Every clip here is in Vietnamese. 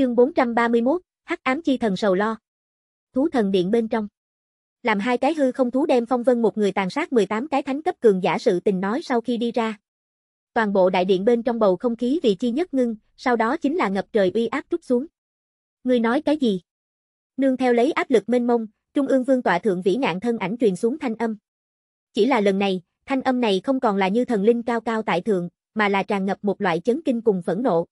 chương 431, hắc ám chi thần sầu lo. Thú thần điện bên trong. Làm hai cái hư không thú đem phong vân một người tàn sát 18 cái thánh cấp cường giả sự tình nói sau khi đi ra. Toàn bộ đại điện bên trong bầu không khí vì chi nhất ngưng, sau đó chính là ngập trời uy áp trút xuống. người nói cái gì? Nương theo lấy áp lực mênh mông, Trung ương vương tọa thượng vĩ ngạn thân ảnh truyền xuống thanh âm. Chỉ là lần này, thanh âm này không còn là như thần linh cao cao tại thượng, mà là tràn ngập một loại chấn kinh cùng phẫn nộ.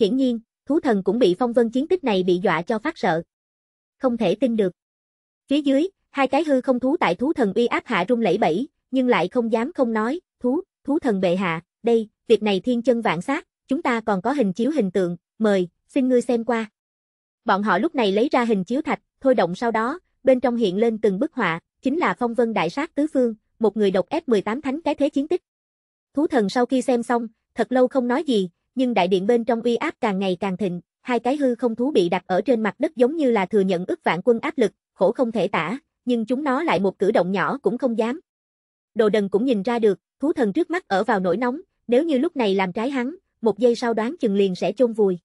Hiển nhiên, thú thần cũng bị phong vân chiến tích này bị dọa cho phát sợ. Không thể tin được. Phía dưới, hai cái hư không thú tại thú thần uy áp hạ rung lẫy bẫy, nhưng lại không dám không nói, thú, thú thần bệ hạ, đây, việc này thiên chân vạn sát, chúng ta còn có hình chiếu hình tượng, mời, xin ngươi xem qua. Bọn họ lúc này lấy ra hình chiếu thạch, thôi động sau đó, bên trong hiện lên từng bức họa, chính là phong vân đại sát tứ phương, một người độc ép 18 thánh cái thế chiến tích. Thú thần sau khi xem xong, thật lâu không nói gì, nhưng đại điện bên trong uy áp càng ngày càng thịnh, hai cái hư không thú bị đặt ở trên mặt đất giống như là thừa nhận ức vạn quân áp lực, khổ không thể tả, nhưng chúng nó lại một cử động nhỏ cũng không dám. Đồ đần cũng nhìn ra được, thú thần trước mắt ở vào nỗi nóng, nếu như lúc này làm trái hắn, một giây sau đoán chừng liền sẽ chôn vùi.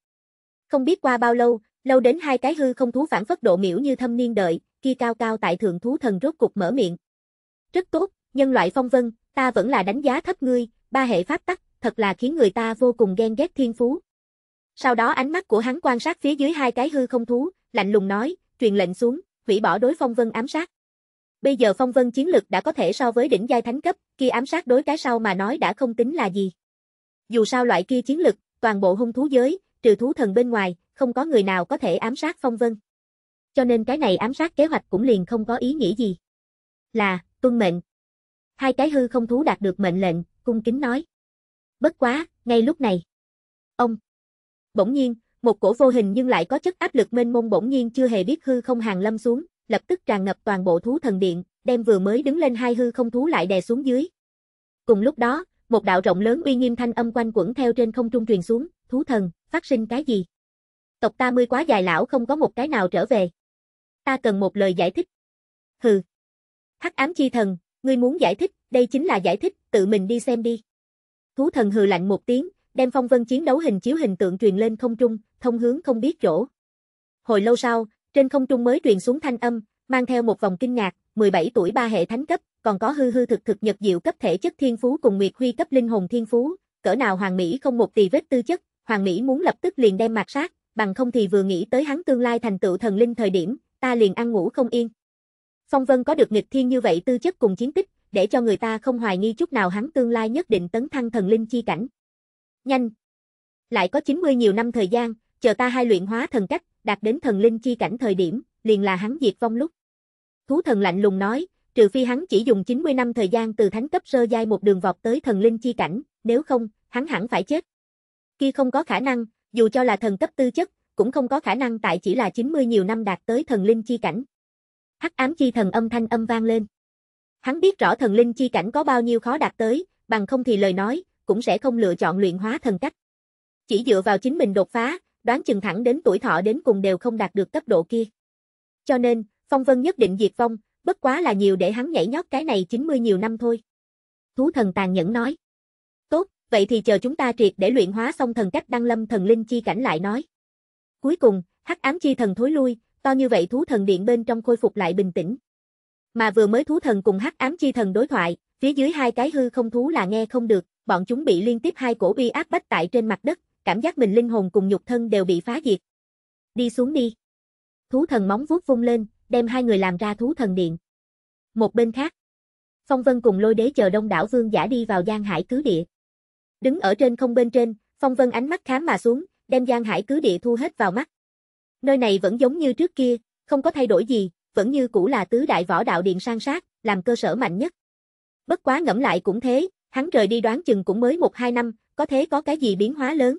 Không biết qua bao lâu, lâu đến hai cái hư không thú phản phất độ miễu như thâm niên đợi, kia cao cao tại thượng thú thần rốt cục mở miệng. Rất tốt, nhân loại phong vân, ta vẫn là đánh giá thấp ngươi, ba hệ pháp tắc, thật là khiến người ta vô cùng ghen ghét thiên phú. Sau đó ánh mắt của hắn quan sát phía dưới hai cái hư không thú, lạnh lùng nói, truyền lệnh xuống, hủy bỏ đối phong vân ám sát. Bây giờ phong vân chiến lực đã có thể so với đỉnh giai thánh cấp, kia ám sát đối cái sau mà nói đã không tính là gì. Dù sao loại kia chiến lực, toàn bộ hung thú giới, trừ thú thần bên ngoài, không có người nào có thể ám sát phong vân. Cho nên cái này ám sát kế hoạch cũng liền không có ý nghĩa gì. Là, tuân mệnh. Hai cái hư không thú đạt được mệnh lệnh, cung kính nói bất quá, ngay lúc này. Ông. Bỗng nhiên, một cổ vô hình nhưng lại có chất áp lực mênh mông bỗng nhiên chưa hề biết hư không hàng lâm xuống, lập tức tràn ngập toàn bộ thú thần điện, đem vừa mới đứng lên hai hư không thú lại đè xuống dưới. Cùng lúc đó, một đạo rộng lớn uy nghiêm thanh âm quanh quẩn theo trên không trung truyền xuống, thú thần, phát sinh cái gì? Tộc ta mươi quá dài lão không có một cái nào trở về. Ta cần một lời giải thích. Hừ. Hắc ám chi thần, ngươi muốn giải thích, đây chính là giải thích, tự mình đi xem đi. Thú thần hừ lạnh một tiếng, đem phong vân chiến đấu hình chiếu hình tượng truyền lên không trung, thông hướng không biết chỗ. Hồi lâu sau, trên không trung mới truyền xuống thanh âm, mang theo một vòng kinh ngạc, 17 tuổi ba hệ thánh cấp, còn có hư hư thực thực nhật diệu cấp thể chất thiên phú cùng nguyệt huy cấp linh hồn thiên phú, cỡ nào hoàng mỹ không một tì vết tư chất, hoàng mỹ muốn lập tức liền đem mạt sát, bằng không thì vừa nghĩ tới hắn tương lai thành tựu thần linh thời điểm, ta liền ăn ngủ không yên. Phong Vân có được nghịch thiên như vậy tư chất cùng chiến tích, để cho người ta không hoài nghi chút nào hắn tương lai nhất định tấn thăng thần linh chi cảnh. Nhanh! Lại có 90 nhiều năm thời gian, chờ ta hai luyện hóa thần cách, đạt đến thần linh chi cảnh thời điểm, liền là hắn diệt vong lúc. Thú thần lạnh lùng nói, trừ phi hắn chỉ dùng 90 năm thời gian từ thánh cấp sơ giai một đường vọt tới thần linh chi cảnh, nếu không, hắn hẳn phải chết. Kia không có khả năng, dù cho là thần cấp tư chất, cũng không có khả năng tại chỉ là 90 nhiều năm đạt tới thần linh chi cảnh. Hắc ám chi thần âm thanh âm vang lên. Hắn biết rõ thần linh chi cảnh có bao nhiêu khó đạt tới, bằng không thì lời nói, cũng sẽ không lựa chọn luyện hóa thần cách. Chỉ dựa vào chính mình đột phá, đoán chừng thẳng đến tuổi thọ đến cùng đều không đạt được cấp độ kia. Cho nên, Phong Vân nhất định diệt vong, bất quá là nhiều để hắn nhảy nhót cái này 90 nhiều năm thôi. Thú thần tàn nhẫn nói. Tốt, vậy thì chờ chúng ta triệt để luyện hóa xong thần cách đăng lâm thần linh chi cảnh lại nói. Cuối cùng, hắc ám chi thần thối lui, to như vậy thú thần điện bên trong khôi phục lại bình tĩnh. Mà vừa mới thú thần cùng hắc ám chi thần đối thoại, phía dưới hai cái hư không thú là nghe không được, bọn chúng bị liên tiếp hai cổ uy áp bách tại trên mặt đất, cảm giác mình linh hồn cùng nhục thân đều bị phá diệt. Đi xuống đi. Thú thần móng vuốt vung lên, đem hai người làm ra thú thần điện. Một bên khác, Phong Vân cùng lôi đế chờ đông đảo vương giả đi vào Giang Hải cứ địa. Đứng ở trên không bên trên, Phong Vân ánh mắt khám mà xuống, đem Giang Hải cứ địa thu hết vào mắt. Nơi này vẫn giống như trước kia, không có thay đổi gì, vẫn như cũ là tứ đại võ đạo điện sang sát, làm cơ sở mạnh nhất. Bất quá ngẫm lại cũng thế, hắn rời đi đoán chừng cũng mới một hai năm, có thế có cái gì biến hóa lớn.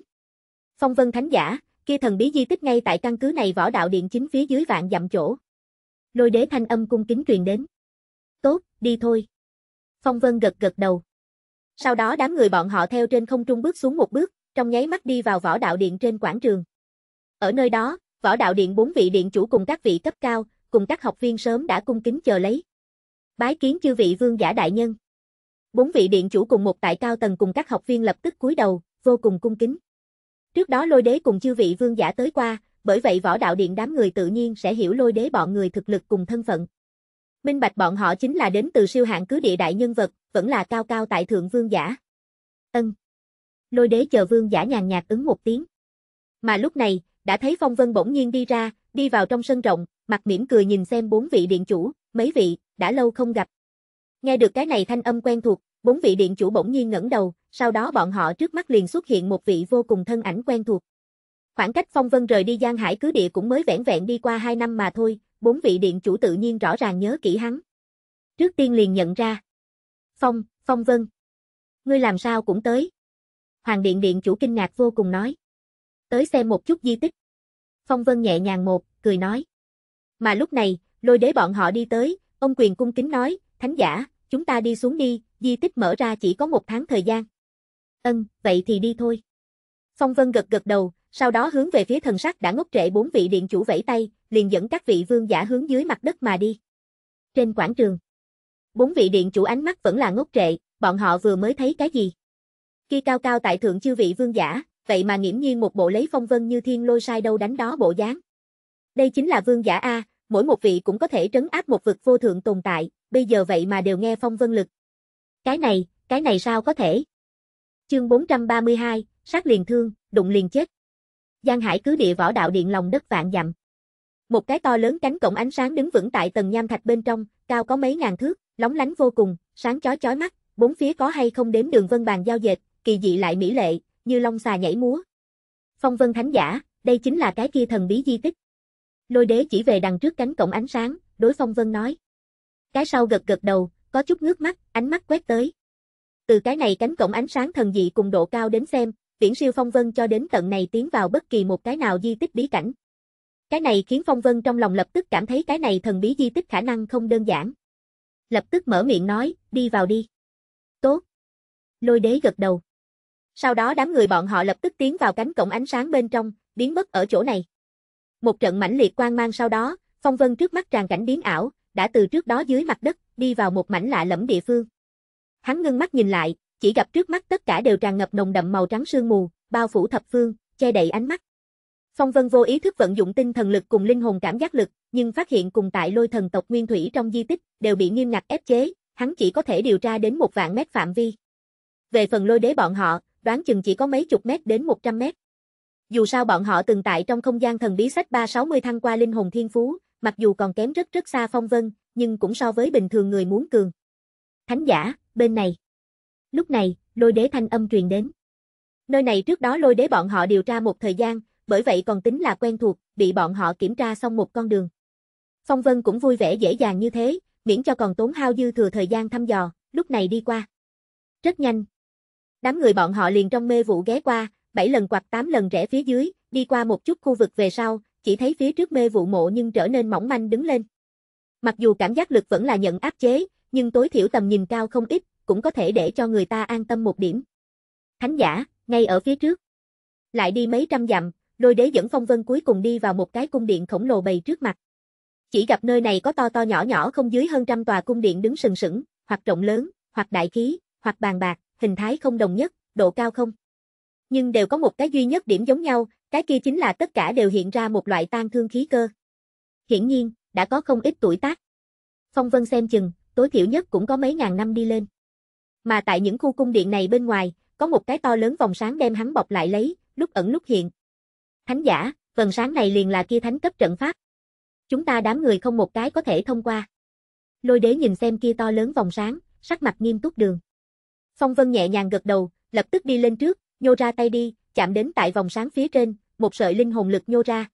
Phong vân thánh giả, kia thần bí di tích ngay tại căn cứ này võ đạo điện chính phía dưới vạn dặm chỗ. Lôi đế thanh âm cung kính truyền đến. Tốt, đi thôi. Phong vân gật gật đầu. Sau đó đám người bọn họ theo trên không trung bước xuống một bước, trong nháy mắt đi vào võ đạo điện trên quảng trường. Ở nơi đó, võ đạo điện bốn vị điện chủ cùng các vị cấp cao, cùng các học viên sớm đã cung kính chờ lấy. Bái kiến chư vị vương giả đại nhân. Bốn vị điện chủ cùng một tại cao tầng cùng các học viên lập tức cúi đầu, vô cùng cung kính. Trước đó lôi đế cùng chư vị vương giả tới qua, bởi vậy võ đạo điện đám người tự nhiên sẽ hiểu lôi đế bọn người thực lực cùng thân phận. Minh bạch bọn họ chính là đến từ siêu hạng cứ địa đại nhân vật, vẫn là cao cao tại thượng vương giả. Ân. Lôi đế chờ vương giả nhàn nhạt ứng một tiếng. Mà lúc này, đã thấy phong vân bỗng nhiên đi ra, đi vào trong sân rộng, mặt mỉm cười nhìn xem bốn vị điện chủ, mấy vị, đã lâu không gặp. Nghe được cái này thanh âm quen thuộc, bốn vị điện chủ bỗng nhiên ngẩng đầu, sau đó bọn họ trước mắt liền xuất hiện một vị vô cùng thân ảnh quen thuộc. Khoảng cách Phong Vân rời đi Giang Hải cứ địa cũng mới vẻn vẹn đi qua hai năm mà thôi, bốn vị điện chủ tự nhiên rõ ràng nhớ kỹ hắn. Trước tiên liền nhận ra. Phong, Phong Vân. Ngươi làm sao cũng tới. Hoàng điện điện chủ kinh ngạc vô cùng nói. Tới xem một chút di tích. Phong Vân nhẹ nhàng một, cười nói. Mà lúc này, lôi đế bọn họ đi tới, ông quyền cung kính nói, thánh giả, chúng ta đi xuống đi, di tích mở ra chỉ có một tháng thời gian. Ân, vậy thì đi thôi. Phong Vân gật gật đầu, sau đó hướng về phía thần sắc đã ngốc trệ bốn vị điện chủ vẫy tay, liền dẫn các vị vương giả hướng dưới mặt đất mà đi. Trên quảng trường, bốn vị điện chủ ánh mắt vẫn là ngốc trệ, bọn họ vừa mới thấy cái gì? Khi cao cao tại thượng chư vị vương giả, vậy mà nghiễm nhiên một bộ lấy phong vân như thiên lôi sai đâu đánh đó bộ dáng. Đây chính là vương giả A, mỗi một vị cũng có thể trấn áp một vực vô thượng tồn tại, bây giờ vậy mà đều nghe phong vân lực. Cái này, cái này sao có thể? Chương 432, sát liền thương, đụng liền chết. Giang Hải cứ địa võ đạo điện lòng đất vạn dặm. Một cái to lớn cánh cổng ánh sáng đứng vững tại tầng nham thạch bên trong, cao có mấy ngàn thước, lóng lánh vô cùng, sáng chói chói mắt, bốn phía có hay không đếm đường vân bàn giao dệt, kỳ dị lại mỹ lệ, như long xà nhảy múa. Phong vân thánh giả, đây chính là cái kia thần bí di tích. Lôi đế chỉ về đằng trước cánh cổng ánh sáng, đối phong vân nói. Cái sau gật gật đầu, có chút ngước mắt, ánh mắt quét tới. Từ cái này cánh cổng ánh sáng thần dị cùng độ cao đến xem, viễn siêu phong vân cho đến tận này tiến vào bất kỳ một cái nào di tích bí cảnh. Cái này khiến phong vân trong lòng lập tức cảm thấy cái này thần bí di tích khả năng không đơn giản. Lập tức mở miệng nói, đi vào đi. Tốt. Lôi đế gật đầu. Sau đó đám người bọn họ lập tức tiến vào cánh cổng ánh sáng bên trong, biến mất ở chỗ này. Một trận mãnh liệt quang mang sau đó, phong vân trước mắt tràn cảnh biến ảo, đã từ trước đó dưới mặt đất, đi vào một mảnh lạ lẫm địa phương. Hắn ngưng mắt nhìn lại, chỉ gặp trước mắt tất cả đều tràn ngập nồng đậm màu trắng sương mù, bao phủ thập phương, che đậy ánh mắt. Phong Vân vô ý thức vận dụng tinh thần lực cùng linh hồn cảm giác lực, nhưng phát hiện cùng tại lôi thần tộc nguyên thủy trong di tích đều bị nghiêm ngặt ép chế, hắn chỉ có thể điều tra đến một vạn mét phạm vi. Về phần lôi đế bọn họ, đoán chừng chỉ có mấy chục mét đến 100 mét. Dù sao bọn họ từng tại trong không gian thần bí sách 360 thăng qua linh hồn thiên phú, mặc dù còn kém rất rất xa phong vân, nhưng cũng so với bình thường người muốn cường. Thánh giả, bên này. Lúc này, lôi đế thanh âm truyền đến. Nơi này trước đó lôi đế bọn họ điều tra một thời gian, bởi vậy còn tính là quen thuộc, bị bọn họ kiểm tra xong một con đường. Phong Vân cũng vui vẻ dễ dàng như thế, miễn cho còn tốn hao dư thừa thời gian thăm dò, lúc này đi qua. Rất nhanh, Đám người bọn họ liền trong mê vụ ghé qua, bảy lần quạt tám lần rẽ phía dưới, đi qua một chút khu vực về sau, chỉ thấy phía trước mê vụ mộ nhưng trở nên mỏng manh đứng lên. Mặc dù cảm giác lực vẫn là nhận áp chế, nhưng tối thiểu tầm nhìn cao không ít, cũng có thể để cho người ta an tâm một điểm. Thánh giả, ngay ở phía trước. Lại đi mấy trăm dặm, lôi đế dẫn phong vân cuối cùng đi vào một cái cung điện khổng lồ bày trước mặt. Chỉ gặp nơi này có to to nhỏ nhỏ không dưới hơn trăm tòa cung điện đứng sừng sững, hoặc rộng lớn, hoặc đại khí, hoặc bàn bạc, hình thái không đồng nhất, độ cao không. Nhưng đều có một cái duy nhất điểm giống nhau, cái kia chính là tất cả đều hiện ra một loại tan thương khí cơ. Hiển nhiên, đã có không ít tuổi tác. Phong Vân xem chừng, tối thiểu nhất cũng có mấy ngàn năm đi lên. Mà tại những khu cung điện này bên ngoài, có một cái to lớn vòng sáng đem hắn bọc lại lấy, lúc ẩn lúc hiện. Thánh giả, vòng sáng này liền là kia thánh cấp trận pháp. Chúng ta đám người không một cái có thể thông qua. Lôi đế nhìn xem kia to lớn vòng sáng, sắc mặt nghiêm túc đường. Phong Vân nhẹ nhàng gật đầu, lập tức đi lên trước, nhô ra tay đi, chạm đến tại vòng sáng phía trên, một sợi linh hồn lực nhô ra.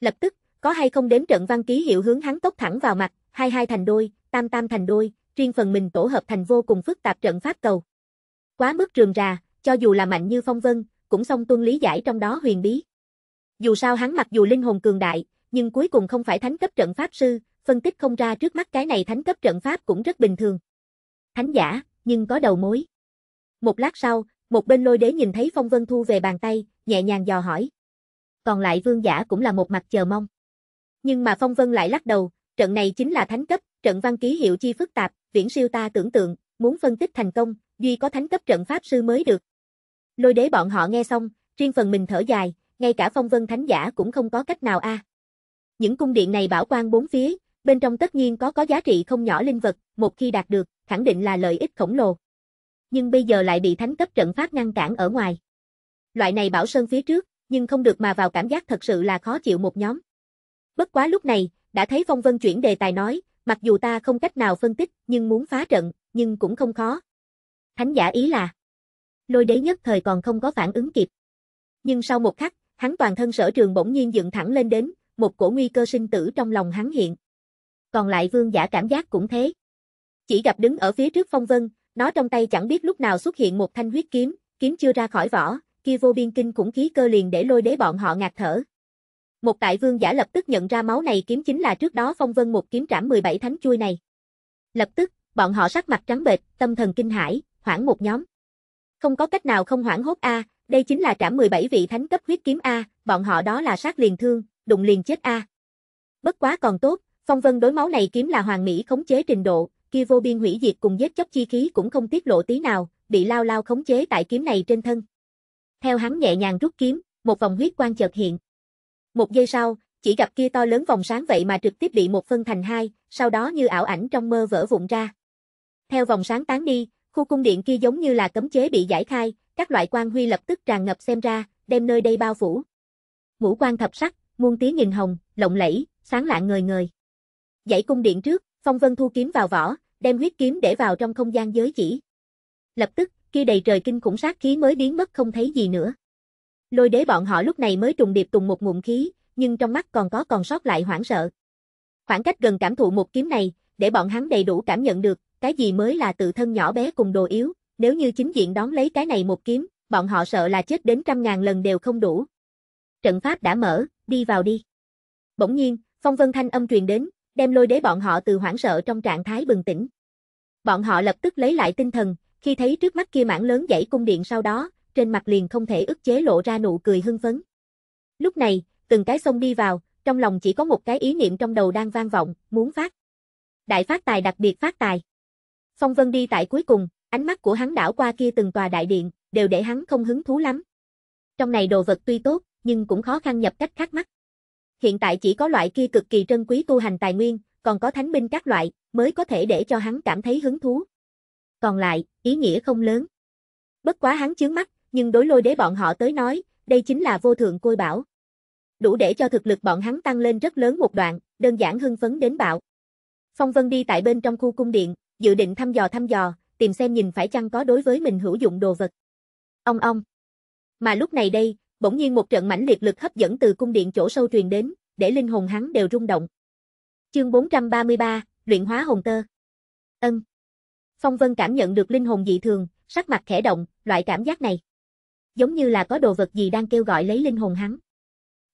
Lập tức, có hay không đến trận văn ký hiệu hướng hắn tốc thẳng vào mặt, hai hai thành đôi, tam tam thành đôi, riêng phần mình tổ hợp thành vô cùng phức tạp trận pháp cầu. Quá mức trường ra. cho dù là mạnh như Phong Vân, cũng song tuân lý giải trong đó huyền bí. Dù sao hắn mặc dù linh hồn cường đại, nhưng cuối cùng không phải thánh cấp trận pháp sư, phân tích không ra trước mắt cái này thánh cấp trận pháp cũng rất bình thường. Thánh giả, nhưng có đầu mối. Một lát sau, một bên lôi đế nhìn thấy Phong Vân thu về bàn tay, nhẹ nhàng dò hỏi. Còn lại vương giả cũng là một mặt chờ mong. Nhưng mà Phong Vân lại lắc đầu, trận này chính là thánh cấp, trận văn ký hiệu chi phức tạp, viễn siêu ta tưởng tượng, muốn phân tích thành công, duy có thánh cấp trận pháp sư mới được. Lôi đế bọn họ nghe xong, riêng phần mình thở dài, ngay cả Phong Vân thánh giả cũng không có cách nào a. À. Những cung điện này bảo quan bốn phía, bên trong tất nhiên có có giá trị không nhỏ linh vật, một khi đạt được, khẳng định là lợi ích khổng lồ. Nhưng bây giờ lại bị thánh cấp trận pháp ngăn cản ở ngoài. Loại này bảo sơn phía trước, nhưng không được mà vào cảm giác thật sự là khó chịu một nhóm. Bất quá lúc này, đã thấy Phong Vân chuyển đề tài nói, mặc dù ta không cách nào phân tích, nhưng muốn phá trận, nhưng cũng không khó. Thánh giả ý là, lôi đế nhất thời còn không có phản ứng kịp. Nhưng sau một khắc, hắn toàn thân sở trường bỗng nhiên dựng thẳng lên đến, một cổ nguy cơ sinh tử trong lòng hắn hiện. Còn lại vương giả cảm giác cũng thế chỉ gặp đứng ở phía trước phong vân, nó trong tay chẳng biết lúc nào xuất hiện một thanh huyết kiếm, kiếm chưa ra khỏi vỏ, kia vô biên kinh khủng khí cơ liền để lôi đế bọn họ ngạt thở. Một đại vương giả lập tức nhận ra máu này kiếm chính là trước đó phong vân một kiếm trảm 17 thánh chui này. Lập tức, bọn họ sắc mặt trắng bệch, tâm thần kinh hãi, hoảng một nhóm. Không có cách nào không hoảng hốt a, à, đây chính là trảm 17 vị thánh cấp huyết kiếm a, bọn họ đó là sát liền thương, đụng liền chết a. Bất quá còn tốt, phong vân đối máu này kiếm là hoàng mỹ khống chế trình độ, kia vô biên hủy diệt cùng giết chóc chi khí cũng không tiết lộ tí nào, bị lao lao khống chế tại kiếm này trên thân. Theo hắn nhẹ nhàng rút kiếm, một vòng huyết quang chợt hiện. Một giây sau, chỉ gặp kia to lớn vòng sáng vậy mà trực tiếp bị một phân thành hai, sau đó như ảo ảnh trong mơ vỡ vụn ra. Theo vòng sáng tán đi, khu cung điện kia giống như là cấm chế bị giải khai, các loại quan huy lập tức tràn ngập xem ra, đem nơi đây bao phủ. Ngũ quan thập sắc, muôn tí nghìn hồng, lộng lẫy, sáng lạ người người. Dãy cung điện trước, Phong Vân thu kiếm vào vỏ, đem huyết kiếm để vào trong không gian giới chỉ. Lập tức, kia đầy trời kinh khủng sát khí mới biến mất không thấy gì nữa. Lôi đế bọn họ lúc này mới trùng điệp tùng một ngụm khí, nhưng trong mắt còn có còn sót lại hoảng sợ. Khoảng cách gần cảm thụ một kiếm này, để bọn hắn đầy đủ cảm nhận được, cái gì mới là tự thân nhỏ bé cùng đồ yếu, nếu như chính diện đón lấy cái này một kiếm, bọn họ sợ là chết đến trăm ngàn lần đều không đủ. Trận pháp đã mở, đi vào đi. Bỗng nhiên, phong vân thanh âm truyền đến, đem lôi đế bọn họ từ hoảng sợ trong trạng thái bừng tỉnh. Bọn họ lập tức lấy lại tinh thần, khi thấy trước mắt kia mảng lớn dãy cung điện sau đó, trên mặt liền không thể ức chế lộ ra nụ cười hưng phấn. Lúc này, từng cái sông đi vào, trong lòng chỉ có một cái ý niệm trong đầu đang vang vọng, muốn phát. Đại phát tài đặc biệt phát tài. Phong Vân đi tại cuối cùng, ánh mắt của hắn đảo qua kia từng tòa đại điện, đều để hắn không hứng thú lắm. Trong này đồ vật tuy tốt, nhưng cũng khó khăn nhập cách khác mắt hiện tại chỉ có loại kia cực kỳ trân quý tu hành tài nguyên, còn có thánh binh các loại, mới có thể để cho hắn cảm thấy hứng thú. Còn lại, ý nghĩa không lớn. Bất quá hắn chướng mắt, nhưng đối lôi đế bọn họ tới nói, đây chính là vô thượng côi bảo. Đủ để cho thực lực bọn hắn tăng lên rất lớn một đoạn, đơn giản hưng phấn đến bạo. Phong Vân đi tại bên trong khu cung điện, dự định thăm dò thăm dò, tìm xem nhìn phải chăng có đối với mình hữu dụng đồ vật. Ông ông. Mà lúc này đây, Bỗng nhiên một trận mãnh liệt lực hấp dẫn từ cung điện chỗ sâu truyền đến, để linh hồn hắn đều rung động. Chương 433, luyện hóa hồn tơ. Ân. Phong Vân cảm nhận được linh hồn dị thường, sắc mặt khẽ động, loại cảm giác này giống như là có đồ vật gì đang kêu gọi lấy linh hồn hắn.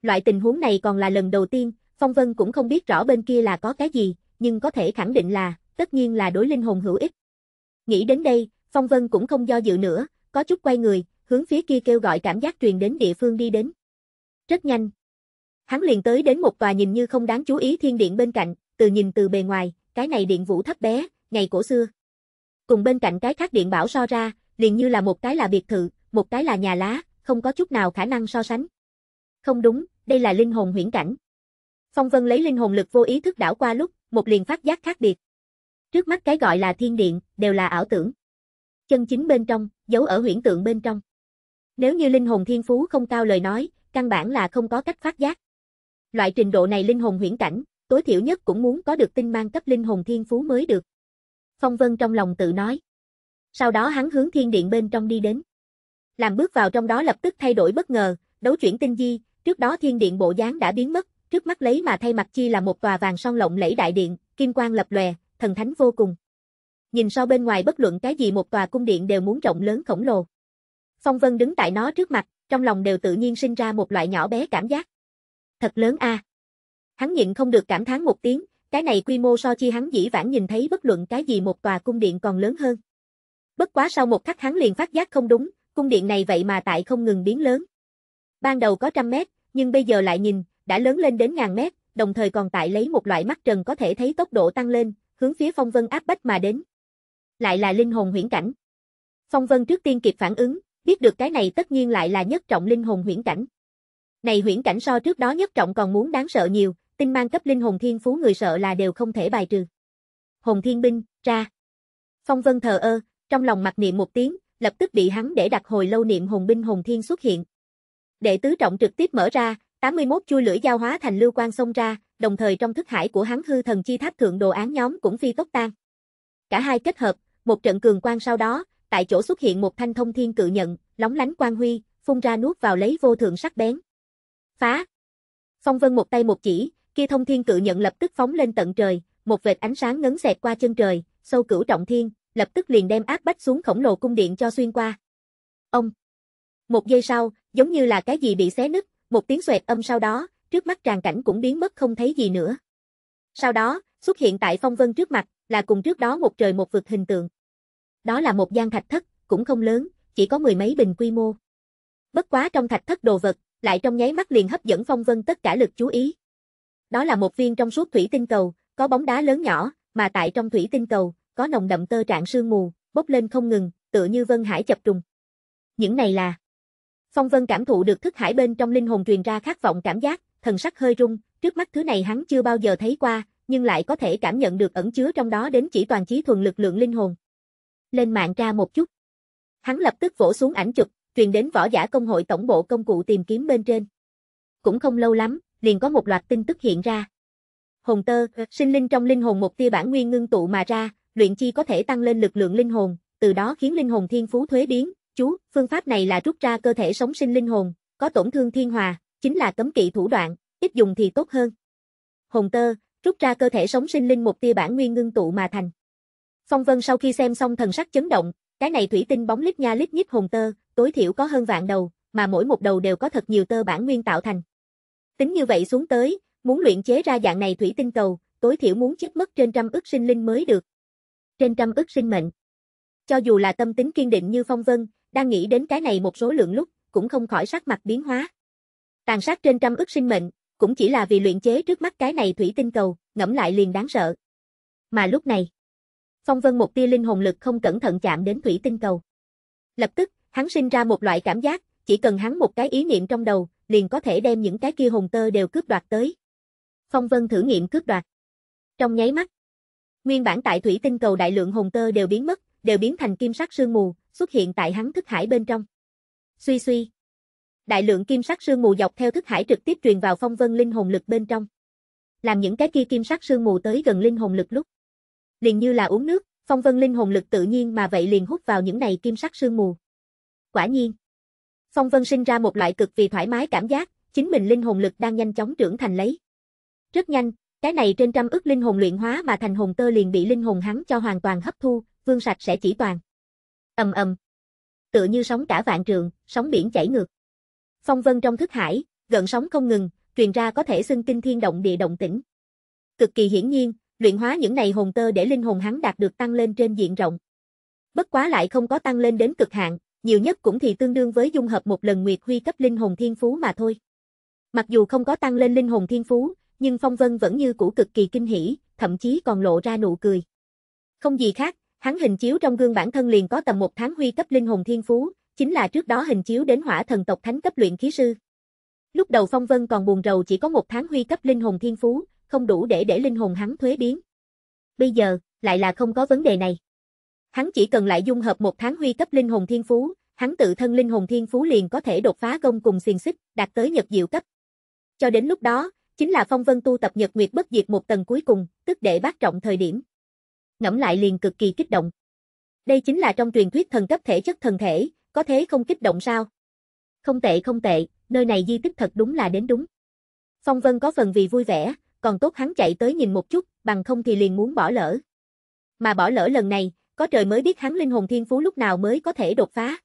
Loại tình huống này còn là lần đầu tiên, Phong Vân cũng không biết rõ bên kia là có cái gì, nhưng có thể khẳng định là, tất nhiên là đối linh hồn hữu ích. Nghĩ đến đây, Phong Vân cũng không do dự nữa, có chút quay người, hướng phía kia kêu gọi cảm giác truyền đến địa phương đi đến. Rất nhanh. Hắn liền tới đến một tòa nhìn như không đáng chú ý thiên điện bên cạnh, từ nhìn từ bề ngoài, cái này điện vũ thấp bé, ngày cổ xưa. Cùng bên cạnh cái khác điện bảo so ra, liền như là một cái là biệt thự, một cái là nhà lá, không có chút nào khả năng so sánh. Không đúng, đây là linh hồn huyễn cảnh. Phong Vân lấy linh hồn lực vô ý thức đảo qua lúc, một liền phát giác khác biệt. Trước mắt cái gọi là thiên điện, đều là ảo tưởng. Chân chính bên trong, giấu ở huyễn tượng bên trong. Nếu như linh hồn thiên phú không cao lời nói, căn bản là không có cách phát giác. Loại trình độ này linh hồn huyễn cảnh, tối thiểu nhất cũng muốn có được tinh mang cấp linh hồn thiên phú mới được. Phong Vân trong lòng tự nói. Sau đó hắn hướng thiên điện bên trong đi đến. Làm bước vào trong đó lập tức thay đổi bất ngờ, đấu chuyển tinh di, trước đó thiên điện bộ dáng đã biến mất, trước mắt lấy mà thay mặt chi là một tòa vàng son lộng lẫy đại điện, kim quang lập lòe, thần thánh vô cùng. Nhìn so bên ngoài bất luận cái gì một tòa cung điện đều muốn rộng lớn khổng lồ. Phong Vân đứng tại nó trước mặt, trong lòng đều tự nhiên sinh ra một loại nhỏ bé cảm giác. Thật lớn a. À. Hắn nhịn không được cảm thán một tiếng, cái này quy mô so chi hắn dĩ vãng nhìn thấy bất luận cái gì một tòa cung điện còn lớn hơn. Bất quá sau một khắc hắn liền phát giác không đúng, cung điện này vậy mà tại không ngừng biến lớn. Ban đầu có trăm mét, nhưng bây giờ lại nhìn, đã lớn lên đến ngàn mét, đồng thời còn tại lấy một loại mắt trần có thể thấy tốc độ tăng lên, hướng phía phong vân áp bách mà đến. Lại là linh hồn huyễn cảnh. Phong vân trước tiên kịp phản ứng, biết được cái này tất nhiên lại là nhất trọng linh hồn huyễn cảnh. Này huyễn cảnh so trước đó nhất trọng còn muốn đáng sợ nhiều, tinh mang cấp linh hồn thiên phú người sợ là đều không thể bài trừ. Hồn thiên binh, ra. Phong Vân thờ ơ, trong lòng mặc niệm một tiếng, lập tức bị hắn để đặt hồi lâu niệm hồn binh hồn thiên xuất hiện. Đệ tứ trọng trực tiếp mở ra, 81 chui lưỡi giao hóa thành lưu quang xông ra, đồng thời trong thức hải của hắn hư thần chi tháp thượng đồ án nhóm cũng phi tốc tan. Cả hai kết hợp, một trận cường quang sau đó, tại chỗ xuất hiện một thanh thông thiên cự nhận, lóng lánh quang huy, phun ra nuốt vào lấy vô thượng sắc bén. Phá! Phong Vân một tay một chỉ, kia thông thiên cự nhận lập tức phóng lên tận trời, một vệt ánh sáng ngấn xẹt qua chân trời, sâu cửu trọng thiên, lập tức liền đem áp bách xuống khổng lồ cung điện cho xuyên qua. Ông! Một giây sau, giống như là cái gì bị xé nứt, một tiếng xoẹt âm sau đó, trước mắt tràn cảnh cũng biến mất không thấy gì nữa. Sau đó, xuất hiện tại phong vân trước mặt, là cùng trước đó một trời một vực hình tượng. Đó là một gian thạch thất, cũng không lớn, chỉ có mười mấy bình quy mô. Bất quá trong thạch thất đồ vật, lại trong nháy mắt liền hấp dẫn Phong Vân tất cả lực chú ý. Đó là một viên trong suốt thủy tinh cầu, có bóng đá lớn nhỏ, mà tại trong thủy tinh cầu, có nồng đậm tơ trạng sương mù, bốc lên không ngừng, tựa như vân hải chập trùng. Những này là Phong Vân cảm thụ được thức hải bên trong linh hồn truyền ra khát vọng cảm giác, thần sắc hơi rung, trước mắt thứ này hắn chưa bao giờ thấy qua, nhưng lại có thể cảm nhận được ẩn chứa trong đó đến chỉ toàn trí thuần lực lượng linh hồn lên mạng tra một chút. Hắn lập tức vỗ xuống ảnh chụp, truyền đến võ giả công hội tổng bộ công cụ tìm kiếm bên trên. Cũng không lâu lắm, liền có một loạt tin tức hiện ra. Hồn tơ, sinh linh trong linh hồn một tia bản nguyên ngưng tụ mà ra, luyện chi có thể tăng lên lực lượng linh hồn, từ đó khiến linh hồn thiên phú thuế biến, chú, phương pháp này là rút ra cơ thể sống sinh linh hồn, có tổn thương thiên hòa, chính là cấm kỵ thủ đoạn, ít dùng thì tốt hơn. Hồn tơ, rút ra cơ thể sống sinh linh một tia bản nguyên ngưng tụ mà thành. Phong Vân sau khi xem xong thần sắc chấn động, cái này thủy tinh bóng lít nha lít nhít hồn tơ, tối thiểu có hơn vạn đầu, mà mỗi một đầu đều có thật nhiều tơ bản nguyên tạo thành. Tính như vậy xuống tới, muốn luyện chế ra dạng này thủy tinh cầu, tối thiểu muốn chết mất trên trăm ức sinh linh mới được. Trên trăm ức sinh mệnh. Cho dù là tâm tính kiên định như Phong Vân, đang nghĩ đến cái này một số lượng lúc, cũng không khỏi sắc mặt biến hóa. Tàn sát trên trăm ức sinh mệnh, cũng chỉ là vì luyện chế trước mắt cái này thủy tinh cầu, ngẫm lại liền đáng sợ. Mà lúc này, Phong Vân một tia linh hồn lực không cẩn thận chạm đến thủy tinh cầu. Lập tức, hắn sinh ra một loại cảm giác, chỉ cần hắn một cái ý niệm trong đầu, liền có thể đem những cái kia hồn tơ đều cướp đoạt tới. Phong Vân thử nghiệm cướp đoạt. Trong nháy mắt, nguyên bản tại thủy tinh cầu đại lượng hồn tơ đều biến mất, đều biến thành kim sắc sương mù, xuất hiện tại hắn thức hải bên trong. Suy suy, đại lượng kim sắc sương mù dọc theo thức hải trực tiếp truyền vào Phong Vân linh hồn lực bên trong. Làm những cái kia kim sắc sương mù tới gần linh hồn lực lúc, liền như là uống nước, phong vân linh hồn lực tự nhiên mà vậy liền hút vào những này kim sắc sương mù. Quả nhiên, phong vân sinh ra một loại cực kỳ thoải mái cảm giác, chính mình linh hồn lực đang nhanh chóng trưởng thành lấy. Rất nhanh, cái này trên trăm ức linh hồn luyện hóa mà thành hồn tơ liền bị linh hồn hắn cho hoàn toàn hấp thu, vương sạch sẽ chỉ toàn. Ầm ầm. Tựa như sóng cả vạn trường, sóng biển chảy ngược. Phong vân trong thức hải, gần sóng không ngừng, truyền ra có thể xưng kinh thiên động địa động tĩnh. Cực kỳ hiển nhiên, luyện hóa những này hồn tơ để linh hồn hắn đạt được tăng lên trên diện rộng. Bất quá lại không có tăng lên đến cực hạn, nhiều nhất cũng thì tương đương với dung hợp một lần nguyệt huy cấp linh hồn thiên phú mà thôi. Mặc dù không có tăng lên linh hồn thiên phú, nhưng Phong Vân vẫn như cũ cực kỳ kinh hỉ, thậm chí còn lộ ra nụ cười. Không gì khác, hắn hình chiếu trong gương bản thân liền có tầm một tháng huy cấp linh hồn thiên phú, chính là trước đó hình chiếu đến hỏa thần tộc thánh cấp luyện khí sư. Lúc đầu Phong Vân còn buồn rầu chỉ có một tháng huy cấp linh hồn thiên phú, không đủ để để linh hồn hắn thuế biến. Bây giờ, lại là không có vấn đề này. Hắn chỉ cần lại dung hợp một tháng huy cấp linh hồn thiên phú, hắn tự thân linh hồn thiên phú liền có thể đột phá gông cùng xiềng xích, đạt tới nhật diệu cấp. Cho đến lúc đó, chính là phong vân tu tập nhật nguyệt bất diệt một tầng cuối cùng, tức để bác trọng thời điểm. Ngẫm lại liền cực kỳ kích động. Đây chính là trong truyền thuyết thần cấp thể chất thần thể, có thế không kích động sao? Không tệ không tệ, nơi này di tích thật đúng là đến đúng. Phong Vân có phần vì vui vẻ, còn tốt hắn chạy tới nhìn một chút, bằng không thì liền muốn bỏ lỡ. Mà bỏ lỡ lần này, có trời mới biết hắn linh hồn thiên phú lúc nào mới có thể đột phá.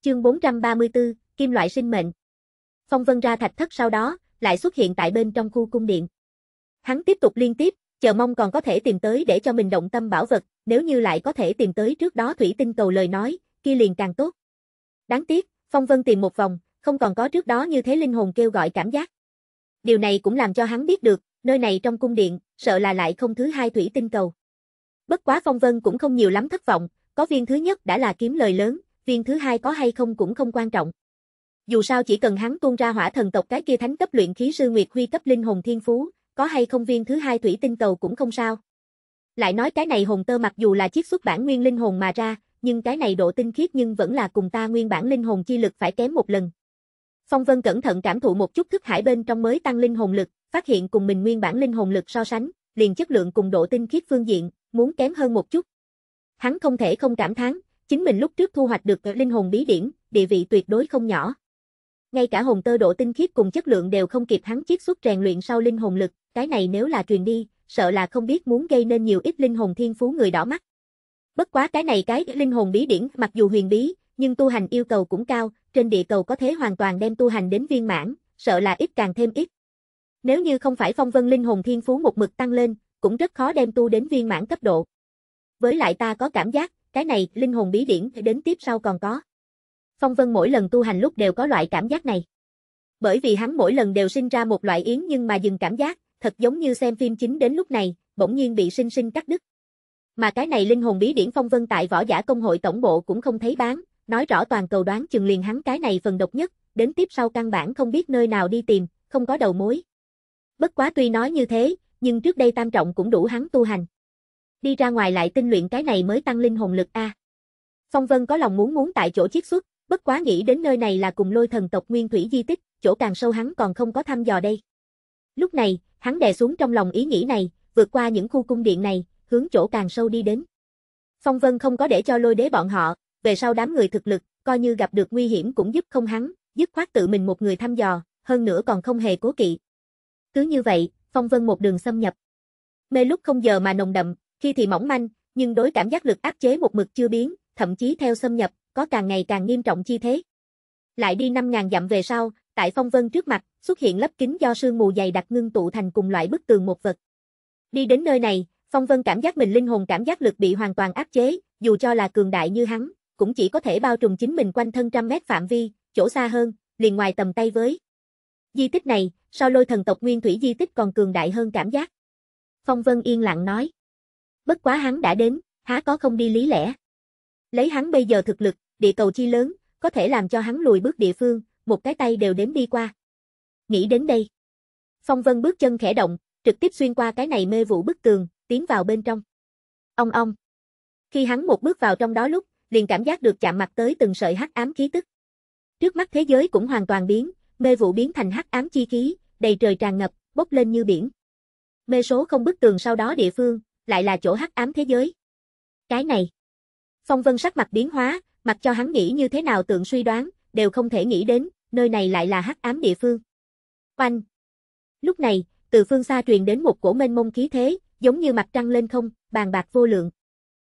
Chương 434, Kim loại sinh mệnh. Phong Vân ra thạch thất sau đó, lại xuất hiện tại bên trong khu cung điện. Hắn tiếp tục liên tiếp, chờ mong còn có thể tìm tới để cho mình động tâm bảo vật, nếu như lại có thể tìm tới trước đó thủy tinh cầu lời nói, kia liền càng tốt. Đáng tiếc, Phong Vân tìm một vòng, không còn có trước đó như thế linh hồn kêu gọi cảm giác. Điều này cũng làm cho hắn biết được, nơi này trong cung điện, sợ là lại không thứ hai thủy tinh cầu. Bất quá Phong Vân cũng không nhiều lắm thất vọng, có viên thứ nhất đã là kiếm lời lớn, viên thứ hai có hay không cũng không quan trọng. Dù sao chỉ cần hắn tuôn ra hỏa thần tộc cái kia thánh cấp luyện khí sư Nguyệt Huy cấp linh hồn thiên phú, có hay không viên thứ hai thủy tinh cầu cũng không sao. Lại nói cái này hồn tơ mặc dù là chiết xuất bản nguyên linh hồn mà ra, nhưng cái này độ tinh khiết nhưng vẫn là cùng ta nguyên bản linh hồn chi lực phải kém một lần. Phong Vân cẩn thận cảm thụ một chút thức hải bên trong mới tăng linh hồn lực, phát hiện cùng mình nguyên bản linh hồn lực so sánh, liền chất lượng cùng độ tinh khiết phương diện, muốn kém hơn một chút. Hắn không thể không cảm thán, chính mình lúc trước thu hoạch được linh hồn bí điển, địa vị tuyệt đối không nhỏ. Ngay cả hồn tơ độ tinh khiết cùng chất lượng đều không kịp hắn chiết xuất rèn luyện sau linh hồn lực, cái này nếu là truyền đi, sợ là không biết muốn gây nên nhiều ít linh hồn thiên phú người đỏ mắt. Bất quá cái này cái linh hồn bí điển mặc dù huyền bí, nhưng tu hành yêu cầu cũng cao, trên địa cầu có thế hoàn toàn đem tu hành đến viên mãn, sợ là ít càng thêm ít. Nếu như không phải phong vân linh hồn thiên phú một mực tăng lên, cũng rất khó đem tu đến viên mãn cấp độ. Với lại ta có cảm giác, cái này, linh hồn bí điển đến tiếp sau còn có. Phong vân mỗi lần tu hành lúc đều có loại cảm giác này. Bởi vì hắn mỗi lần đều sinh ra một loại yến nhưng mà dừng cảm giác, thật giống như xem phim chính đến lúc này, bỗng nhiên bị sinh sinh cắt đứt. Mà cái này linh hồn bí điển phong vân tại võ giả công hội tổng bộ cũng không thấy bán, nói rõ toàn cầu đoán chừng liền hắn cái này phần độc nhất, đến tiếp sau căn bản không biết nơi nào đi tìm, không có đầu mối, Bất quá tuy nói như thế, nhưng trước đây tam trọng cũng đủ hắn tu hành. Đi ra ngoài lại tinh luyện cái này mới tăng linh hồn lực a. Phong Vân có lòng muốn muốn tại chỗ chiết xuất, bất quá nghĩ đến nơi này là cùng lôi thần tộc nguyên thủy di tích, chỗ càng sâu hắn còn không có thăm dò đây. Lúc này, hắn đè xuống trong lòng ý nghĩ này, vượt qua những khu cung điện này, hướng chỗ càng sâu đi đến. Phong Vân không có để cho lôi đế bọn họ, về sau đám người thực lực, coi như gặp được nguy hiểm cũng giúp không hắn, dứt khoát tự mình một người thăm dò, hơn nữa còn không hề cố kỵ. Cứ như vậy, phong vân một đường xâm nhập. Mê lúc không giờ mà nồng đậm, khi thì mỏng manh, nhưng đối cảm giác lực áp chế một mực chưa biến, thậm chí theo xâm nhập, có càng ngày càng nghiêm trọng chi thế. Lại đi 5.000 dặm về sau, tại phong vân trước mặt, xuất hiện lớp kính do sương mù dày đặc ngưng tụ thành cùng loại bức tường một vật. Đi đến nơi này, phong vân cảm giác mình linh hồn cảm giác lực bị hoàn toàn áp chế, dù cho là cường đại như hắn, cũng chỉ có thể bao trùm chính mình quanh thân trăm mét phạm vi, chỗ xa hơn, liền ngoài tầm tay với. Di tích này, sau lôi thần tộc nguyên thủy di tích còn cường đại hơn cảm giác. Phong Vân yên lặng nói. Bất quá hắn đã đến, há có không đi lý lẽ. Lấy hắn bây giờ thực lực, địa cầu chi lớn, có thể làm cho hắn lùi bước địa phương, một cái tay đều đếm đi qua. Nghĩ đến đây. Phong Vân bước chân khẽ động, trực tiếp xuyên qua cái này mê vụ bức tường, tiến vào bên trong. Ông ông. Khi hắn một bước vào trong đó lúc, liền cảm giác được chạm mặt tới từng sợi hắc ám khí tức. Trước mắt thế giới cũng hoàn toàn biến, Mê vụ biến thành hắc ám chi khí, đầy trời tràn ngập, bốc lên như biển. Mê số không bức tường sau đó địa phương, lại là chỗ hắc ám thế giới. Cái này. Phong Vân sắc mặt biến hóa, mặc cho hắn nghĩ như thế nào tượng suy đoán, đều không thể nghĩ đến, nơi này lại là hắc ám địa phương. Oanh. Lúc này, từ phương xa truyền đến một cổ mênh mông khí thế, giống như mặt trăng lên không, bàn bạc vô lượng.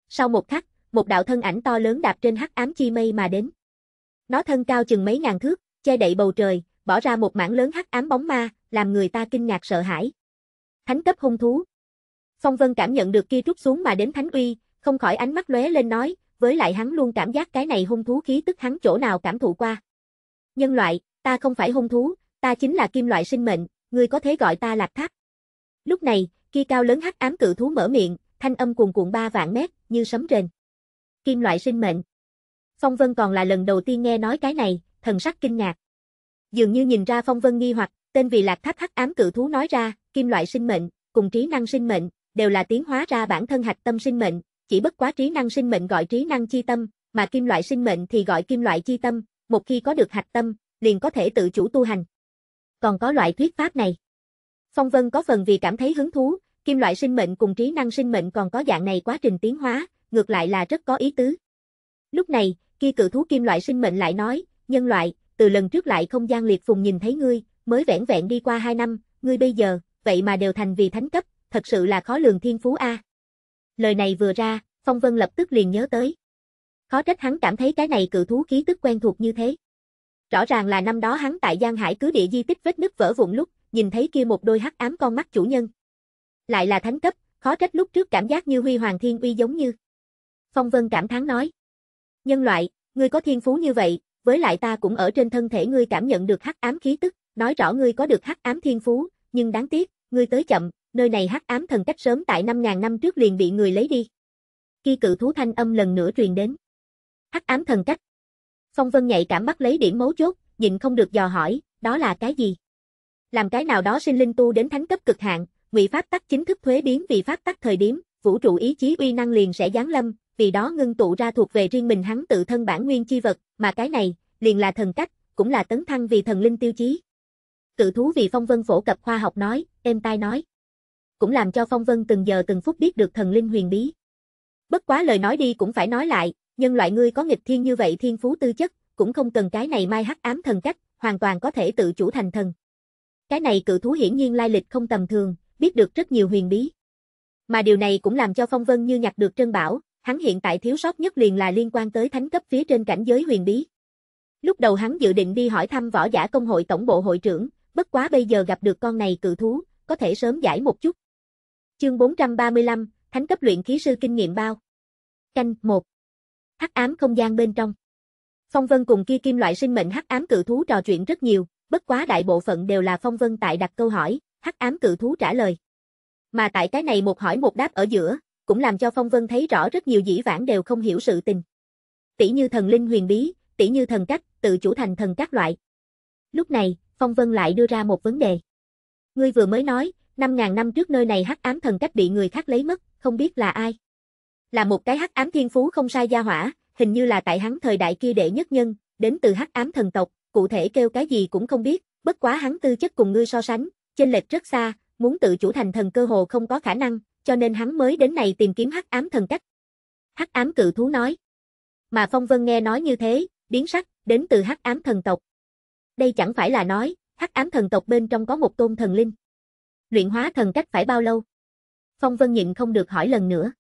Sau một khắc, một đạo thân ảnh to lớn đạp trên hắc ám chi mây mà đến. Nó thân cao chừng mấy ngàn thước, che đậy bầu trời, bỏ ra một mảng lớn hắc ám bóng ma, làm người ta kinh ngạc sợ hãi. Thánh cấp hung thú. Phong Vân cảm nhận được kia rút xuống mà đến thánh uy, không khỏi ánh mắt lóe lên nói, với lại hắn luôn cảm giác cái này hung thú khí tức hắn chỗ nào cảm thụ qua. Nhân loại, ta không phải hung thú, ta chính là kim loại sinh mệnh, ngươi có thể gọi ta Lạc Tháp. Lúc này, kia cao lớn hắc ám cự thú mở miệng, thanh âm cuồn cuộn ba vạn mét, như sấm rền. Kim loại sinh mệnh. Phong Vân còn là lần đầu tiên nghe nói cái này, thần sắc kinh ngạc dường như nhìn ra phong vân nghi hoặc, tên vì lạc thác hắc ám cự thú nói ra, kim loại sinh mệnh, cùng trí năng sinh mệnh, đều là tiến hóa ra bản thân hạch tâm sinh mệnh, chỉ bất quá trí năng sinh mệnh gọi trí năng chi tâm, mà kim loại sinh mệnh thì gọi kim loại chi tâm, một khi có được hạch tâm, liền có thể tự chủ tu hành. Còn có loại thuyết pháp này. Phong Vân có phần vì cảm thấy hứng thú, kim loại sinh mệnh cùng trí năng sinh mệnh còn có dạng này quá trình tiến hóa, ngược lại là rất có ý tứ. Lúc này, kia cự thú kim loại sinh mệnh lại nói, nhân loại, từ lần trước lại không gian liệt phùng nhìn thấy ngươi, mới vẹn vẹn đi qua 2 năm, ngươi bây giờ, vậy mà đều thành vì thánh cấp, thật sự là khó lường thiên phú a. Lời này vừa ra, Phong Vân lập tức liền nhớ tới. Khó trách hắn cảm thấy cái này cự thú ký tức quen thuộc như thế. Rõ ràng là năm đó hắn tại Giang Hải cứ địa di tích vết nứt vỡ vụn lúc, nhìn thấy kia một đôi hắc ám con mắt chủ nhân. Lại là thánh cấp, khó trách lúc trước cảm giác như huy hoàng thiên uy giống như. Phong Vân cảm thán nói: "Nhân loại, ngươi có thiên phú như vậy, với lại ta cũng ở trên thân thể ngươi cảm nhận được hắc ám khí tức, nói rõ ngươi có được hắc ám thiên phú, nhưng đáng tiếc, ngươi tới chậm, nơi này hắc ám thần cách sớm tại 5000 năm trước liền bị người lấy đi. Khi cự thú thanh âm lần nữa truyền đến. Hắc ám thần cách. Phong Vân nhạy cảm bắt lấy điểm mấu chốt, nhịn không được dò hỏi, đó là cái gì? Làm cái nào đó sinh linh tu đến thánh cấp cực hạn, ngụy pháp tắc chính thức thuế biến vì pháp tắc thời điểm, vũ trụ ý chí uy năng liền sẽ giáng lâm, vì đó ngưng tụ ra thuộc về riêng mình hắn tự thân bản nguyên chi vật, mà cái này, liền là thần cách, cũng là tấn thăng vì thần linh tiêu chí. Cự thú vì phong vân phổ cập khoa học nói, êm tai nói. Cũng làm cho phong vân từng giờ từng phút biết được thần linh huyền bí. Bất quá lời nói đi cũng phải nói lại, nhân loại ngươi có nghịch thiên như vậy thiên phú tư chất, cũng không cần cái này mai hắc ám thần cách, hoàn toàn có thể tự chủ thành thần. Cái này cự thú hiển nhiên lai lịch không tầm thường, biết được rất nhiều huyền bí. Mà điều này cũng làm cho Phong Vân như nhặt được trân bảo, hắn hiện tại thiếu sót nhất liền là liên quan tới thánh cấp phía trên cảnh giới huyền bí. Lúc đầu hắn dự định đi hỏi thăm võ giả công hội tổng bộ hội trưởng, bất quá bây giờ gặp được con này cự thú, có thể sớm giải một chút. Chương 435, Thánh cấp luyện khí sư kinh nghiệm bao. Canh 1. Hắc ám không gian bên trong. Phong Vân cùng kia kim loại sinh mệnh hắc ám cự thú trò chuyện rất nhiều, bất quá đại bộ phận đều là Phong Vân tại đặt câu hỏi, hắc ám cự thú trả lời. Mà tại cái này một hỏi một đáp ở giữa, cũng làm cho Phong Vân thấy rõ rất nhiều dĩ vãng đều không hiểu sự tình. Tỷ như thần linh huyền bí, tỷ như thần cách, tự chủ thành thần các loại. Lúc này, Phong Vân lại đưa ra một vấn đề. Ngươi vừa mới nói, 5.000 năm trước nơi này hắc ám thần cách bị người khác lấy mất, không biết là ai. Là một cái hắc ám thiên phú không sai gia hỏa, hình như là tại hắn thời đại kia đệ nhất nhân, đến từ hắc ám thần tộc, cụ thể kêu cái gì cũng không biết, bất quá hắn tư chất cùng ngươi so sánh, chênh lệch rất xa, muốn tự chủ thành thần cơ hồ không có khả năng, cho nên hắn mới đến này tìm kiếm hắc ám thần cách. Hắc ám cự thú nói. Mà Phong Vân nghe nói như thế, biến sắc, đến từ hắc ám thần tộc. Đây chẳng phải là nói, hắc ám thần tộc bên trong có một tôn thần linh. Luyện hóa thần cách phải bao lâu? Phong Vân nhịn không được hỏi lần nữa.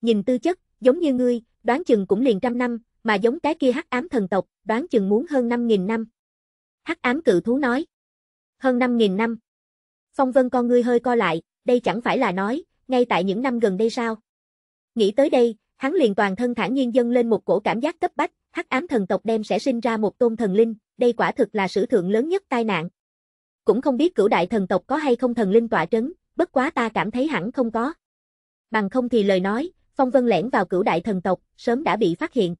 Nhìn tư chất, giống như ngươi, đoán chừng cũng liền trăm năm, mà giống cái kia hắc ám thần tộc, đoán chừng muốn hơn 5.000 năm. Hắc ám cự thú nói. Hơn 5.000 năm. Phong Vân con ngươi hơi co lại, đây chẳng phải là nói, ngay tại những năm gần đây sao? Nghĩ tới đây, hắn liền toàn thân thản nhiên dâng lên một cổ cảm giác cấp bách, hắc ám thần tộc đem sẽ sinh ra một tôn thần linh, đây quả thực là sử thượng lớn nhất tai nạn. Cũng không biết cửu đại thần tộc có hay không thần linh tọa trấn, bất quá ta cảm thấy hẳn không có. Bằng không thì lời nói, Phong Vân lẻn vào cửu đại thần tộc, sớm đã bị phát hiện.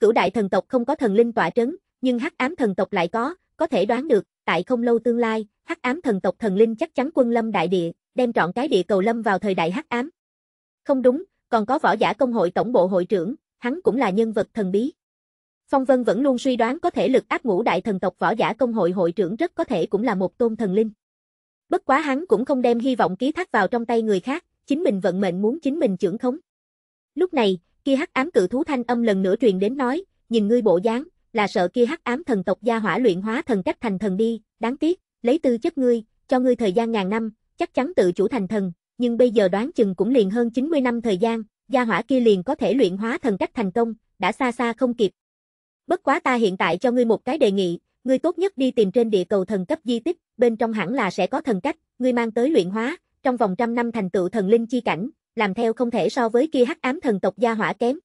Cửu đại thần tộc không có thần linh tọa trấn, nhưng hắc ám thần tộc lại có, có thể đoán được, tại không lâu tương lai, hắc ám thần tộc thần linh chắc chắn quân lâm đại địa, đem trọn cái địa cầu lâm vào thời đại hắc ám. Không đúng, còn có võ giả công hội tổng bộ hội trưởng, hắn cũng là nhân vật thần bí. Phong Vân vẫn luôn suy đoán có thể lực áp ngũ đại thần tộc võ giả công hội hội trưởng rất có thể cũng là một tôn thần linh. Bất quá hắn cũng không đem hy vọng ký thác vào trong tay người khác, chính mình vận mệnh muốn chính mình trưởng khống. Lúc này, kia hắc ám cự thú thanh âm lần nữa truyền đến nói, nhìn ngươi bộ dáng, là sợ kia hắc ám thần tộc gia hỏa luyện hóa thần cách thành thần đi, đáng tiếc, lấy tư chất ngươi, cho ngươi thời gian ngàn năm, chắc chắn tự chủ thành thần, nhưng bây giờ đoán chừng cũng liền hơn 90 năm thời gian, gia hỏa kia liền có thể luyện hóa thần cách thành công, đã xa xa không kịp. Bất quá ta hiện tại cho ngươi một cái đề nghị, ngươi tốt nhất đi tìm trên địa cầu thần cấp di tích, bên trong hẳn là sẽ có thần cách, ngươi mang tới luyện hóa, trong vòng trăm năm thành tựu thần linh chi cảnh, làm theo không thể so với kia hắc ám thần tộc gia hỏa kém.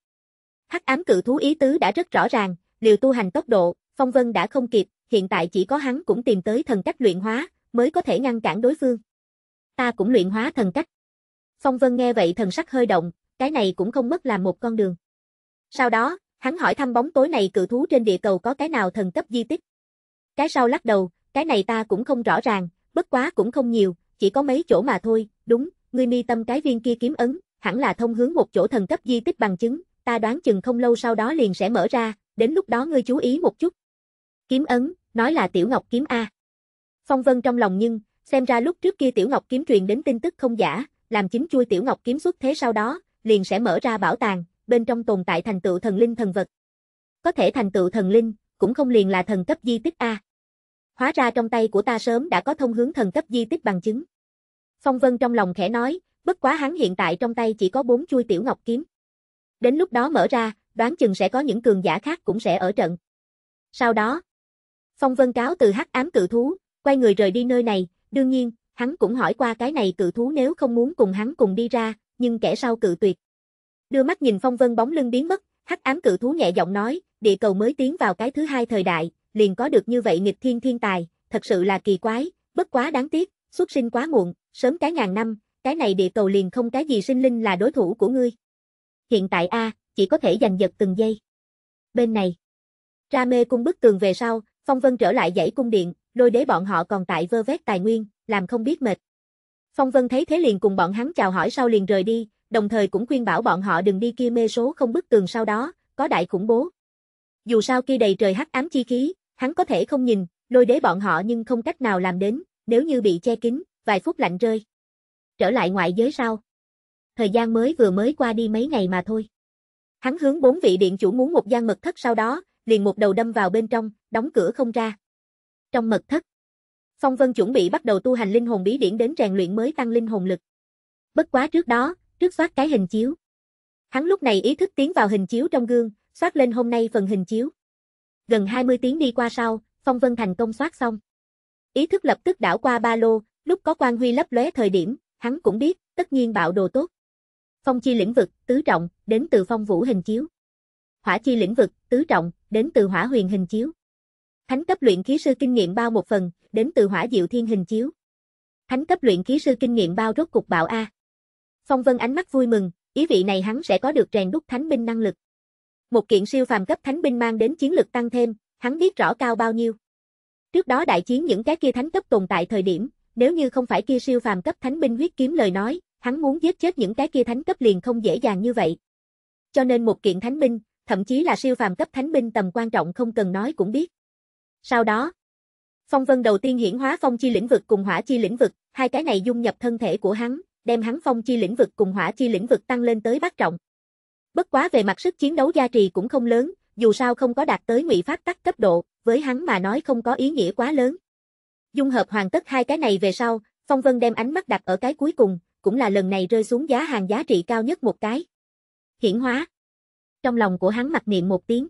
Hắc ám cự thú ý tứ đã rất rõ ràng, liều tu hành tốc độ, phong vân đã không kịp, hiện tại chỉ có hắn cũng tìm tới thần cách luyện hóa, mới có thể ngăn cản đối phương. Ta cũng luyện hóa thần cách. Phong Vân nghe vậy thần sắc hơi động, cái này cũng không mất làm một con đường. Sau đó, hắn hỏi thăm bóng tối này cự thú trên địa cầu có cái nào thần cấp di tích. Cái sau lắc đầu, cái này ta cũng không rõ ràng, bất quá cũng không nhiều, chỉ có mấy chỗ mà thôi, đúng, ngươi mi tâm cái viên kia kiếm ấn, hẳn là thông hướng một chỗ thần cấp di tích bằng chứng, ta đoán chừng không lâu sau đó liền sẽ mở ra, đến lúc đó ngươi chú ý một chút. Kiếm ấn, nói là Tiểu Ngọc kiếm A. Phong Vân trong lòng nhưng, xem ra lúc trước kia Tiểu Ngọc kiếm truyền đến tin tức không giả, làm chính chui Tiểu Ngọc kiếm xuất thế sau đó, liền sẽ mở ra bảo tàng, bên trong tồn tại thành tựu thần linh thần vật. Có thể thành tựu thần linh, cũng không liền là thần cấp di tích A. Hóa ra trong tay của ta sớm đã có thông hướng thần cấp di tích bằng chứng. Phong Vân trong lòng khẽ nói, bất quá hắn hiện tại trong tay chỉ có bốn chui Tiểu Ngọc kiếm. Đến lúc đó mở ra, đoán chừng sẽ có những cường giả khác cũng sẽ ở trận. Sau đó, Phong Vân Cáo từ hắc ám cự thú, quay người rời đi nơi này, đương nhiên, hắn cũng hỏi qua cái này cự thú nếu không muốn cùng hắn cùng đi ra, nhưng kẻ sau cự tuyệt. Đưa mắt nhìn Phong Vân bóng lưng biến mất, hắc ám cự thú nhẹ giọng nói, địa cầu mới tiến vào cái thứ hai thời đại, liền có được như vậy nghịch thiên thiên tài, thật sự là kỳ quái, bất quá đáng tiếc, xuất sinh quá muộn, sớm cái ngàn năm, cái này địa cầu liền không cái gì sinh linh là đối thủ của ngươi. Hiện tại a, chỉ có thể giành giật từng giây. Bên này, ra mê cung bức tường về sau, Phong Vân trở lại dãy cung điện, lôi đế bọn họ còn tại vơ vét tài nguyên, làm không biết mệt. Phong Vân thấy thế liền cùng bọn hắn chào hỏi sau liền rời đi, đồng thời cũng khuyên bảo bọn họ đừng đi kia mê số không bức tường sau đó, có đại khủng bố. Dù sao kia đầy trời hắc ám chi khí, hắn có thể không nhìn, lôi đế bọn họ nhưng không cách nào làm đến, nếu như bị che kín, vài phút lạnh rơi. Trở lại ngoại giới sau. Thời gian mới vừa mới qua đi mấy ngày mà thôi. Hắn hướng bốn vị điện chủ muốn một gian mật thất sau đó, liền một đầu đâm vào bên trong, đóng cửa không ra. Trong mật thất, Phong Vân chuẩn bị bắt đầu tu hành linh hồn bí điển đến rèn luyện mới tăng linh hồn lực. Bất quá trước đó, trước soát cái hình chiếu. Hắn lúc này ý thức tiến vào hình chiếu trong gương, soát lên hôm nay phần hình chiếu. Gần 20 tiếng đi qua sau, Phong Vân thành công soát xong. Ý thức lập tức đảo qua ba lô, lúc có quan huy lấp lóe thời điểm, hắn cũng biết, tất nhiên bạo đồ tốt. Phong chi lĩnh vực, tứ trọng, đến từ phong vũ hình chiếu. Hỏa chi lĩnh vực, tứ trọng, đến từ hỏa huyền hình chiếu. Thánh cấp luyện khí sư kinh nghiệm bao một phần, đến từ hỏa diệu thiên hình chiếu. Thánh cấp luyện khí sư kinh nghiệm bao rốt cục bạo A. Phong Vân ánh mắt vui mừng, ý vị này hắn sẽ có được rèn đúc thánh binh năng lực. Một kiện siêu phàm cấp thánh binh mang đến chiến lực tăng thêm, hắn biết rõ cao bao nhiêu. Trước đó đại chiến những cái kia thánh cấp tồn tại thời điểm, nếu như không phải kia siêu phàm cấp thánh binh huyết kiếm lời nói, hắn muốn giết chết những cái kia thánh cấp liền không dễ dàng như vậy. Cho nên một kiện thánh binh, thậm chí là siêu phàm cấp thánh binh tầm quan trọng không cần nói cũng biết. Sau đó, Phong Vân đầu tiên hiển hóa phong chi lĩnh vực cùng hỏa chi lĩnh vực, hai cái này dung nhập thân thể của hắn, đem hắn phong chi lĩnh vực cùng hỏa chi lĩnh vực tăng lên tới bát trọng. Bất quá về mặt sức chiến đấu gia trì cũng không lớn, dù sao không có đạt tới ngụy pháp tắc cấp độ, với hắn mà nói không có ý nghĩa quá lớn. Dung hợp hoàn tất hai cái này về sau, Phong Vân đem ánh mắt đặt ở cái cuối cùng, cũng là lần này rơi xuống giá hàng giá trị cao nhất một cái. Hiển hóa trong lòng của hắn mặc niệm một tiếng.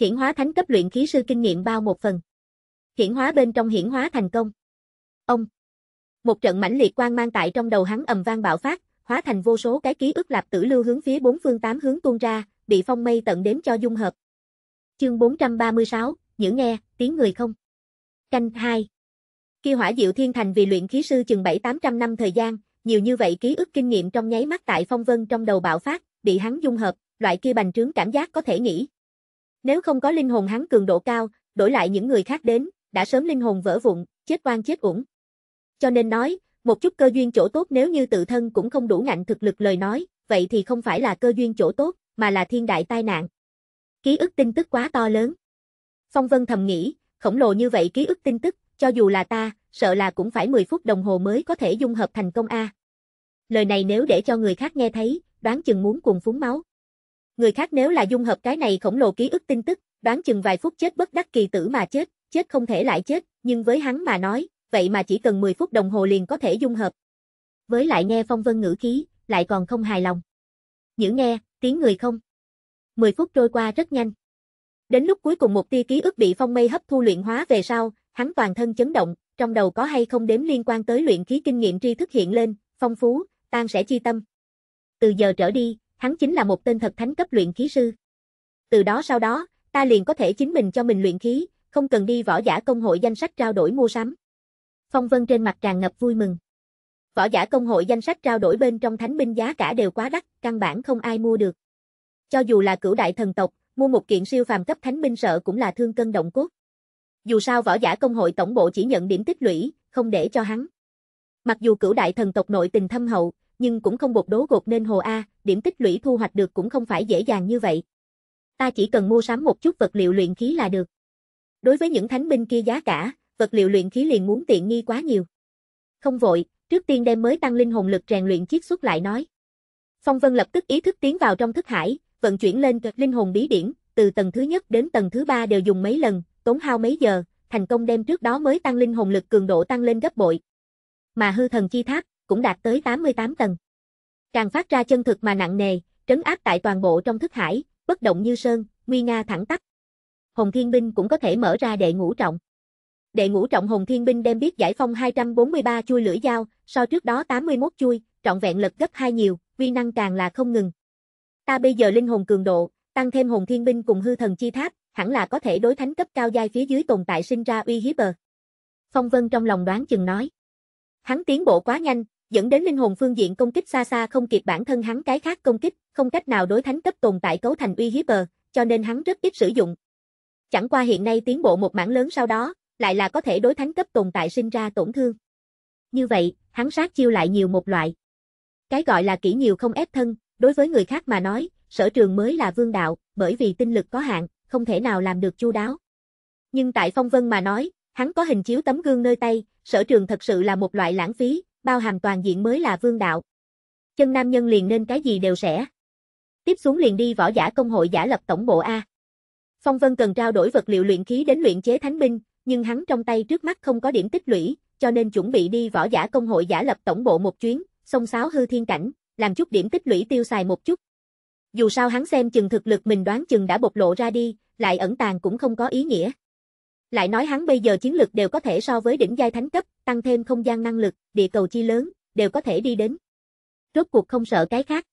Hiển hóa thánh cấp luyện khí sư kinh nghiệm bao một phần. Hiển hóa bên trong hiển hóa thành công. Ông. Một trận mãnh liệt quang mang tại trong đầu hắn ầm vang bạo phát, hóa thành vô số cái ký ức lạp tử lưu hướng phía bốn phương tám hướng tuôn ra, bị phong mây tận đếm cho dung hợp. Chương 436, nhữ nghe, tiếng người không. Canh 2. Khi hỏa diệu thiên thành vì luyện khí sư chừng 7-800 năm thời gian, nhiều như vậy ký ức kinh nghiệm trong nháy mắt tại phong vân trong đầu bạo phát, bị hắn dung hợp, loại kia bành trướng cảm giác có thể nghĩ. Nếu không có linh hồn hắn cường độ cao, đổi lại những người khác đến, đã sớm linh hồn vỡ vụn, chết oan chết uổng. Cho nên nói, một chút cơ duyên chỗ tốt nếu như tự thân cũng không đủ ngạnh thực lực lời nói, vậy thì không phải là cơ duyên chỗ tốt, mà là thiên đại tai nạn. Ký ức tin tức quá to lớn. Phong Vân thầm nghĩ, khổng lồ như vậy ký ức tin tức, cho dù là ta, sợ là cũng phải 10 phút đồng hồ mới có thể dung hợp thành công a. Lời này nếu để cho người khác nghe thấy, đoán chừng muốn cuồng phúng máu. Người khác nếu là dung hợp cái này khổng lồ ký ức tin tức, đoán chừng vài phút chết bất đắc kỳ tử mà chết, chết không thể lại chết, nhưng với hắn mà nói, vậy mà chỉ cần 10 phút đồng hồ liền có thể dung hợp. Với lại nghe phong vân ngữ khí, lại còn không hài lòng. Nhữ nghe, tiếng người không. 10 phút trôi qua rất nhanh. Đến lúc cuối cùng một tia ký ức bị phong mây hấp thu luyện hóa về sau, hắn toàn thân chấn động, trong đầu có hay không đếm liên quan tới luyện khí kinh nghiệm tri thức hiện lên, phong phú, tan sẽ chi tâm. Từ giờ trở đi, hắn chính là một tên thật thánh cấp luyện khí sư. Từ đó sau đó, ta liền có thể chính mình cho mình luyện khí, không cần đi võ giả công hội danh sách trao đổi mua sắm. Phong Vân trên mặt tràn ngập vui mừng. Võ giả công hội danh sách trao đổi bên trong thánh binh giá cả đều quá đắt, căn bản không ai mua được. Cho dù là cửu đại thần tộc, mua một kiện siêu phàm cấp thánh binh sợ cũng là thương cân động cốt. Dù sao võ giả công hội tổng bộ chỉ nhận điểm tích lũy, không để cho hắn. Mặc dù cửu đại thần tộc nội tình thâm hậu, nhưng cũng không bột đố gột nên hồ A, điểm tích lũy thu hoạch được cũng không phải dễ dàng như vậy. Ta chỉ cần mua sắm một chút vật liệu luyện khí là được. Đối với những thánh binh kia giá cả, vật liệu luyện khí liền muốn tiện nghi quá nhiều. Không vội, trước tiên đem mới tăng linh hồn lực rèn luyện chiết xuất lại nói. Phong Vân lập tức ý thức tiến vào trong thức hải, vận chuyển lên linh hồn bí điển, từ tầng thứ nhất đến tầng thứ ba đều dùng mấy lần, tốn hao mấy giờ, thành công đem trước đó mới tăng linh hồn lực cường độ tăng lên gấp bội. Mà hư thần chi tháp, cũng đạt tới 88 tầng. Càng phát ra chân thực mà nặng nề, trấn áp tại toàn bộ trong thức hải, bất động như sơn, nguy nga thẳng tắp. Hồng Thiên binh cũng có thể mở ra đệ ngũ trọng. Đệ ngũ trọng Hồng Thiên binh đem biết giải phong 243 chui lưỡi dao, so trước đó 81 chui, trọn vẹn lật gấp hai nhiều, vi năng càng là không ngừng. Ta bây giờ linh hồn cường độ, tăng thêm Hồng Thiên binh cùng hư thần chi tháp, hẳn là có thể đối thánh cấp cao giai phía dưới tồn tại sinh ra uy hiếp bờ. Phong Vân trong lòng đoán chừng nói. Hắn tiến bộ quá nhanh, dẫn đến linh hồn phương diện công kích xa xa không kịp bản thân hắn cái khác công kích, không cách nào đối thánh cấp tồn tại cấu thành uy hiếp bờ, cho nên hắn rất ít sử dụng. Chẳng qua hiện nay tiến bộ một mảng lớn sau đó, lại là có thể đối thánh cấp tồn tại sinh ra tổn thương. Như vậy, hắn sát chiêu lại nhiều một loại. Cái gọi là kỹ nhiều không ép thân, đối với người khác mà nói, sở trường mới là vương đạo, bởi vì tinh lực có hạn, không thể nào làm được chu đáo. Nhưng tại Phong Vân mà nói, hắn có hình chiếu tấm gương nơi tay, sở trường thật sự là một loại lãng phí, bao hàm toàn diện mới là vương đạo. Chân nam nhân liền nên cái gì đều sẽ. Tiếp xuống liền đi võ giả công hội giả lập tổng bộ A. Phong Vân cần trao đổi vật liệu luyện khí đến luyện chế thánh binh, nhưng hắn trong tay trước mắt không có điểm tích lũy, cho nên chuẩn bị đi võ giả công hội giả lập tổng bộ một chuyến, xông sáo hư thiên cảnh, làm chút điểm tích lũy tiêu xài một chút. Dù sao hắn xem chừng thực lực mình đoán chừng đã bộc lộ ra đi, lại ẩn tàng cũng không có ý nghĩa. Lại nói hắn bây giờ chiến lực đều có thể so với đỉnh giai thánh cấp, tăng thêm không gian năng lực, địa cầu chi lớn, đều có thể đi đến. Rốt cuộc không sợ cái khác.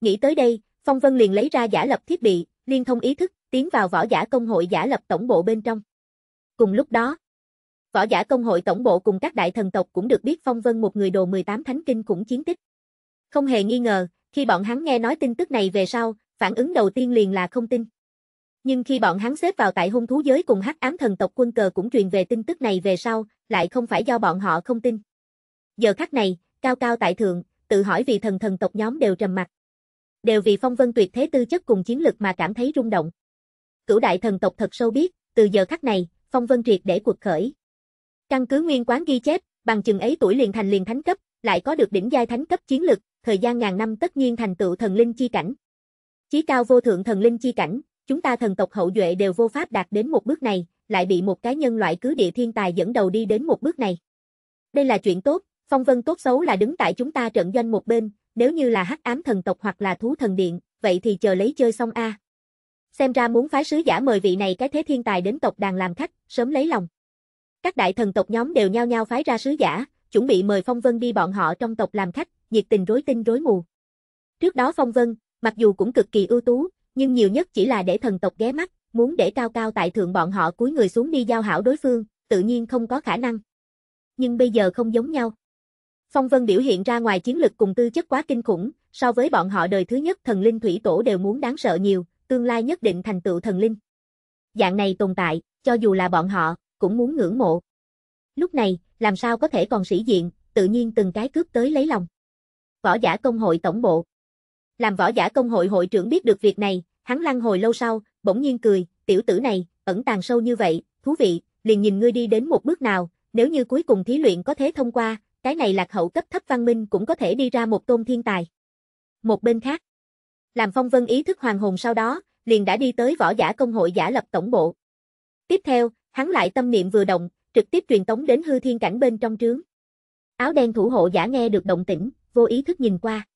Nghĩ tới đây, Phong Vân liền lấy ra giả lập thiết bị, liên thông ý thức, tiến vào võ giả công hội giả lập tổng bộ bên trong. Cùng lúc đó, võ giả công hội tổng bộ cùng các đại thần tộc cũng được biết Phong Vân một người đồ 18 thánh kinh cũng chiến tích. Không hề nghi ngờ, khi bọn hắn nghe nói tin tức này về sau, phản ứng đầu tiên liền là không tin. Nhưng khi bọn hắn xếp vào tại hung thú giới cùng hắc ám thần tộc quân cờ cũng truyền về tin tức này về sau, lại không phải do bọn họ không tin. Giờ khắc này, cao cao tại thượng, tự hỏi vì thần thần tộc nhóm đều trầm mặt. Đều vì phong vân tuyệt thế tư chất cùng chiến lực mà cảm thấy rung động. Cửu đại thần tộc thật sâu biết, từ giờ khắc này, phong vân triệt để cuộc khởi. Căn cứ nguyên quán ghi chép, bằng chừng ấy tuổi liền thành liền thánh cấp, lại có được đỉnh giai thánh cấp chiến lực, thời gian ngàn năm tất nhiên thành tựu thần linh chi cảnh. Chí cao vô thượng thần linh chi cảnh, chúng ta thần tộc hậu duệ đều vô pháp đạt đến một bước này, lại bị một cái nhân loại cứ địa thiên tài dẫn đầu đi đến một bước này. Đây là chuyện tốt, phong vân tốt xấu là đứng tại chúng ta trận doanh một bên, nếu như là hắc ám thần tộc hoặc là thú thần điện, vậy thì chờ lấy chơi xong a. Xem ra muốn phái sứ giả mời vị này cái thế thiên tài đến tộc đàn làm khách, sớm lấy lòng. Các đại thần tộc nhóm đều nhao nhao phái ra sứ giả, chuẩn bị mời Phong Vân đi bọn họ trong tộc làm khách, nhiệt tình rối tinh rối mù. Trước đó Phong Vân, mặc dù cũng cực kỳ ưu tú, nhưng nhiều nhất chỉ là để thần tộc ghé mắt, muốn để cao cao tại thượng bọn họ cúi người xuống đi giao hảo đối phương, tự nhiên không có khả năng. Nhưng bây giờ không giống nhau. Phong Vân biểu hiện ra ngoài chiến lực cùng tư chất quá kinh khủng, so với bọn họ đời thứ nhất thần linh thủy tổ đều muốn đáng sợ nhiều, tương lai nhất định thành tựu thần linh. Dạng này tồn tại, cho dù là bọn họ, cũng muốn ngưỡng mộ. Lúc này, làm sao có thể còn sĩ diện, tự nhiên từng cái cướp tới lấy lòng. Võ giả công hội tổng bộ làm võ giả công hội hội trưởng biết được việc này, hắn lăn hồi lâu sau, bỗng nhiên cười, tiểu tử này, ẩn tàng sâu như vậy, thú vị, liền nhìn ngươi đi đến một bước nào, nếu như cuối cùng thí luyện có thế thông qua, cái này lạc hậu cấp thấp văn minh cũng có thể đi ra một tôn thiên tài. Một bên khác, làm phong vân ý thức hoàng hồn sau đó, liền đã đi tới võ giả công hội giả lập tổng bộ. Tiếp theo, hắn lại tâm niệm vừa động, trực tiếp truyền tống đến hư thiên cảnh bên trong trướng. Áo đen thủ hộ giả nghe được động tĩnh, vô ý thức nhìn qua.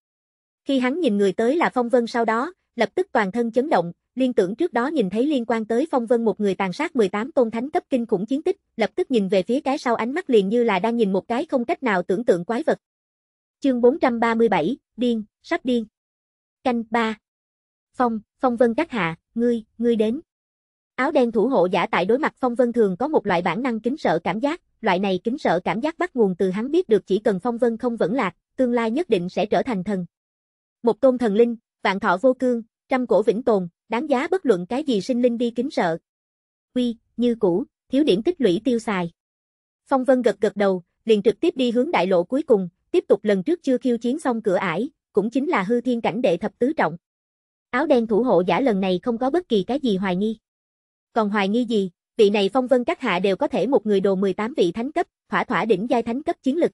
Khi hắn nhìn người tới là Phong Vân sau đó, lập tức toàn thân chấn động, liên tưởng trước đó nhìn thấy liên quan tới Phong Vân một người tàn sát 18 tôn thánh cấp kinh khủng chiến tích, lập tức nhìn về phía cái sau ánh mắt liền như là đang nhìn một cái không cách nào tưởng tượng quái vật. Chương 437, điên, sắp điên. Canh 3. Phong, Phong Vân các hạ, ngươi, ngươi đến. Áo đen thủ hộ giả tại đối mặt Phong Vân thường có một loại bản năng kính sợ cảm giác, loại này kính sợ cảm giác bắt nguồn từ hắn biết được chỉ cần Phong Vân không vẫn lạc, tương lai nhất định sẽ trở thành thần. Một tôn thần linh, vạn thọ vô cương, trăm cổ vĩnh tồn, đáng giá bất luận cái gì sinh linh đi kính sợ. Quy, như cũ, thiếu điểm tích lũy tiêu xài. Phong Vân gật gật đầu, liền trực tiếp đi hướng đại lộ cuối cùng, tiếp tục lần trước chưa khiêu chiến xong cửa ải, cũng chính là hư thiên cảnh đệ thập tứ trọng. Áo đen thủ hộ giả lần này không có bất kỳ cái gì hoài nghi. Còn hoài nghi gì, vị này Phong Vân các hạ đều có thể một người đồ 18 vị thánh cấp, thỏa thỏa đỉnh giai thánh cấp chiến lực.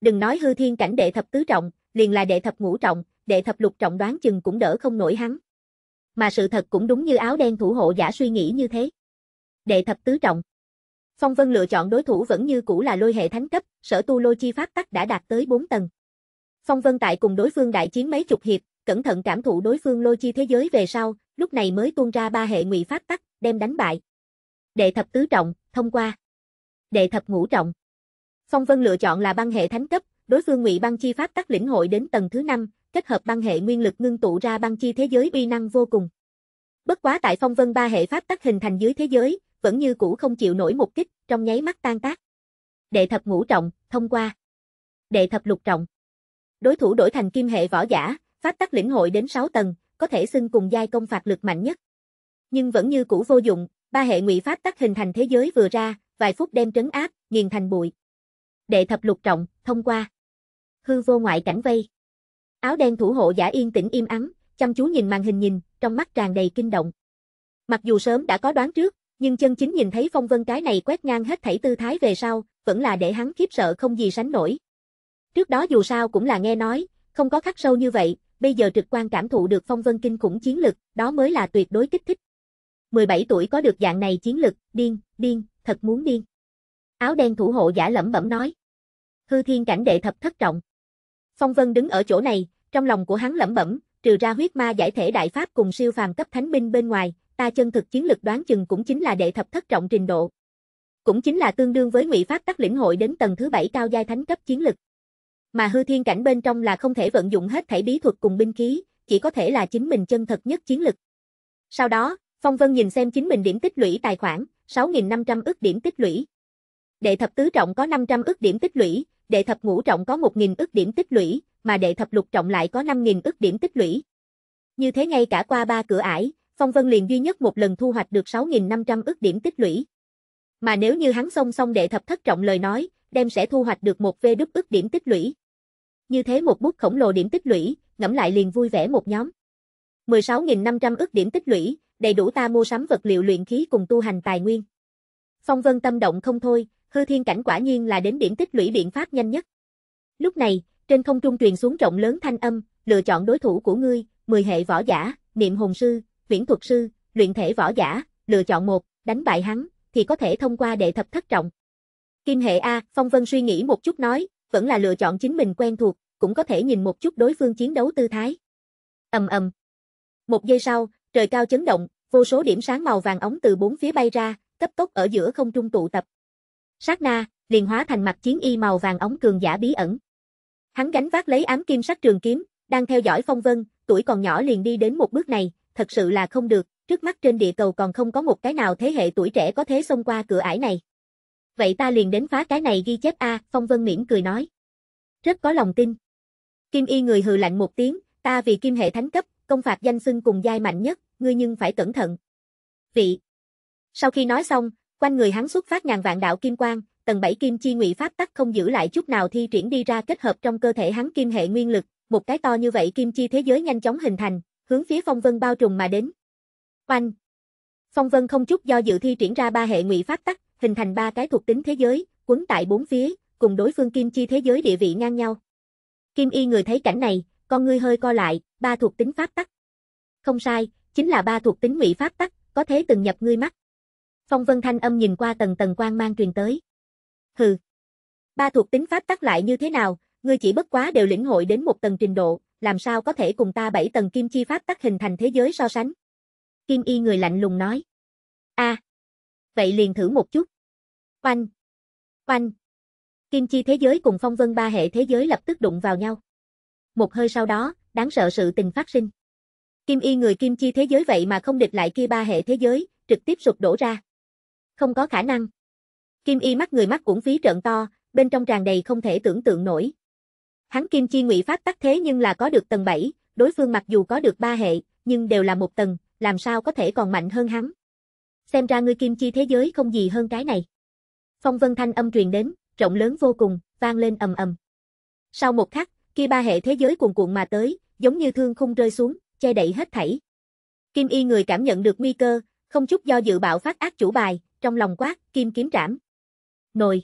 Đừng nói hư thiên cảnh đệ thập tứ trọng, liền là đệ thập ngũ trọng, đệ thập lục trọng đoán chừng cũng đỡ không nổi hắn. Mà sự thật cũng đúng như áo đen thủ hộ giả suy nghĩ như thế. Đệ thập tứ trọng. Phong Vân lựa chọn đối thủ vẫn như cũ là lôi hệ thánh cấp, sở tu lôi chi pháp tắc đã đạt tới 4 tầng. Phong Vân tại cùng đối phương đại chiến mấy chục hiệp, cẩn thận cảm thụ đối phương lôi chi thế giới về sau, lúc này mới tuôn ra ba hệ ngụy pháp tắc, đem đánh bại. Đệ thập tứ trọng, thông qua. Đệ thập ngũ trọng. Phong Vân lựa chọn là băng hệ thánh cấp, đối phương ngụy băng chi pháp tắc lĩnh hội đến tầng thứ 5, kết hợp băng hệ nguyên lực ngưng tụ ra băng chi thế giới uy năng vô cùng. Bất quá tại phong vân ba hệ pháp tắc hình thành dưới thế giới, vẫn như cũ không chịu nổi một kích, trong nháy mắt tan tác. Đệ thập ngũ trọng, thông qua. Đệ thập lục trọng. Đối thủ đổi thành kim hệ võ giả, pháp tắc lĩnh hội đến 6 tầng, có thể xưng cùng giai công phạt lực mạnh nhất. Nhưng vẫn như cũ vô dụng, ba hệ ngụy pháp tắc hình thành thế giới vừa ra, vài phút đem trấn áp, nghiền thành bụi. Đệ thập lục trọng, thông qua. Hư vô ngoại cảnh vây. Áo đen thủ hộ giả yên tĩnh im ắng, chăm chú nhìn màn hình nhìn, trong mắt tràn đầy kinh động. Mặc dù sớm đã có đoán trước, nhưng chân chính nhìn thấy phong vân cái này quét ngang hết thảy tư thái về sau, vẫn là để hắn khiếp sợ không gì sánh nổi. Trước đó dù sao cũng là nghe nói, không có khắc sâu như vậy, bây giờ trực quan cảm thụ được phong vân kinh khủng chiến lực, đó mới là tuyệt đối kích thích. 17 tuổi có được dạng này chiến lực, điên, điên, thật muốn điên. Áo đen thủ hộ giả lẩm bẩm nói. Hư thiên cảnh đệ thập thất trọng. Phong vân đứng ở chỗ này, trong lòng của hắn lẩm bẩm, trừ ra huyết ma giải thể đại pháp cùng siêu phàm cấp thánh binh bên ngoài, ta chân thực chiến lực đoán chừng cũng chính là đệ thập thất trọng trình độ. Cũng chính là tương đương với ngụy pháp tắc lĩnh hội đến tầng thứ bảy cao giai thánh cấp chiến lực. Mà hư thiên cảnh bên trong là không thể vận dụng hết thể bí thuật cùng binh khí, chỉ có thể là chính mình chân thật nhất chiến lực. Sau đó, Phong Vân nhìn xem chính mình điểm tích lũy tài khoản, 6.500 ức điểm tích lũy. Đệ thập tứ trọng có 500 ức điểm tích lũy, đệ thập ngũ trọng có 1.000 ức điểm tích lũy, mà đệ thập lục trọng lại có 5.000 ức điểm tích lũy. Như thế ngay cả qua ba cửa ải, Phong Vân liền duy nhất một lần thu hoạch được 6.500 ức điểm tích lũy. Mà nếu như hắn song song đệ thập thất trọng lời nói, đem sẽ thu hoạch được một vê đúc ức điểm tích lũy. Như thế một bút khổng lồ điểm tích lũy, ngẫm lại liền vui vẻ một nhóm. 16.500 ức điểm tích lũy, đầy đủ ta mua sắm vật liệu luyện khí cùng tu hành tài nguyên. Phong Vân tâm động không thôi, hư thiên cảnh quả nhiên là đến điểm tích lũy biện pháp nhanh nhất. Lúc này, trên không trung truyền xuống rộng lớn thanh âm, lựa chọn đối thủ của ngươi, 10 hệ võ giả, niệm hồn sư, viễn thuật sư, luyện thể võ giả, lựa chọn một, đánh bại hắn, thì có thể thông qua đệ thập thất trọng. Kim hệ A, Phong Vân suy nghĩ một chút nói, vẫn là lựa chọn chính mình quen thuộc, cũng có thể nhìn một chút đối phương chiến đấu tư thái. ầm ầm. Một giây sau, trời cao chấn động, vô số điểm sáng màu vàng ống từ bốn phía bay ra, cấp tốc ở giữa không trung tụ tập. Sát na, liền hóa thành mặt chiến y màu vàng ống cường giả bí ẩn. Hắn gánh vác lấy ám kim sắc trường kiếm, đang theo dõi phong vân, tuổi còn nhỏ liền đi đến một bước này, thật sự là không được, trước mắt trên địa cầu còn không có một cái nào thế hệ tuổi trẻ có thế xông qua cửa ải này. Vậy ta liền đến phá cái này ghi chép A, Phong Vân miễn cười nói. Rất có lòng tin. Kim y người hừ lạnh một tiếng, ta vì kim hệ thánh cấp, công phạt danh xưng cùng giai mạnh nhất, ngươi nhưng phải cẩn thận. Vị. Sau khi nói xong, quanh người hắn xuất phát ngàn vạn đạo kim quang, tầng 7 kim chi ngụy pháp tắc không giữ lại chút nào thi triển đi ra kết hợp trong cơ thể hắn kim hệ nguyên lực, một cái to như vậy kim chi thế giới nhanh chóng hình thành, hướng phía phong vân bao trùm mà đến. Oanh! Phong vân không chút do dự thi triển ra ba hệ ngụy pháp tắc, hình thành ba cái thuộc tính thế giới, quấn tại bốn phía, cùng đối phương kim chi thế giới địa vị ngang nhau. Kim y người thấy cảnh này, con ngươi hơi co lại, ba thuộc tính pháp tắc. Không sai, chính là ba thuộc tính ngụy pháp tắc, có thế từng nhập ngươi mắt. Phong Vân Thanh âm nhìn qua tầng tầng quang mang truyền tới hừ. Ba thuộc tính pháp tắc lại như thế nào, ngươi chỉ bất quá đều lĩnh hội đến một tầng trình độ, làm sao có thể cùng ta bảy tầng kim chi pháp tắc hình thành thế giới so sánh. Kim y người lạnh lùng nói. a à. Vậy liền thử một chút. Oanh. Oanh. Kim chi thế giới cùng phong vân ba hệ thế giới lập tức đụng vào nhau. Một hơi sau đó, đáng sợ sự tình phát sinh. Kim y người kim chi thế giới vậy mà không địch lại kia ba hệ thế giới, trực tiếp sụp đổ ra. Không có khả năng. Kim y mắt người mắt cũng phí trợn to, bên trong tràn đầy không thể tưởng tượng nổi. Hắn kim chi ngụy phát tắc thế nhưng là có được tầng 7, đối phương mặc dù có được ba hệ, nhưng đều là một tầng, làm sao có thể còn mạnh hơn hắn. Xem ra ngươi kim chi thế giới không gì hơn cái này. Phong vân thanh âm truyền đến, rộng lớn vô cùng, vang lên ầm ầm. Sau một khắc, kia ba hệ thế giới cuồn cuộn mà tới, giống như thương khung rơi xuống, che đậy hết thảy. Kim y người cảm nhận được nguy cơ, không chút do dự bạo phát ác chủ bài, trong lòng quát, kim kiếm trảm nồi.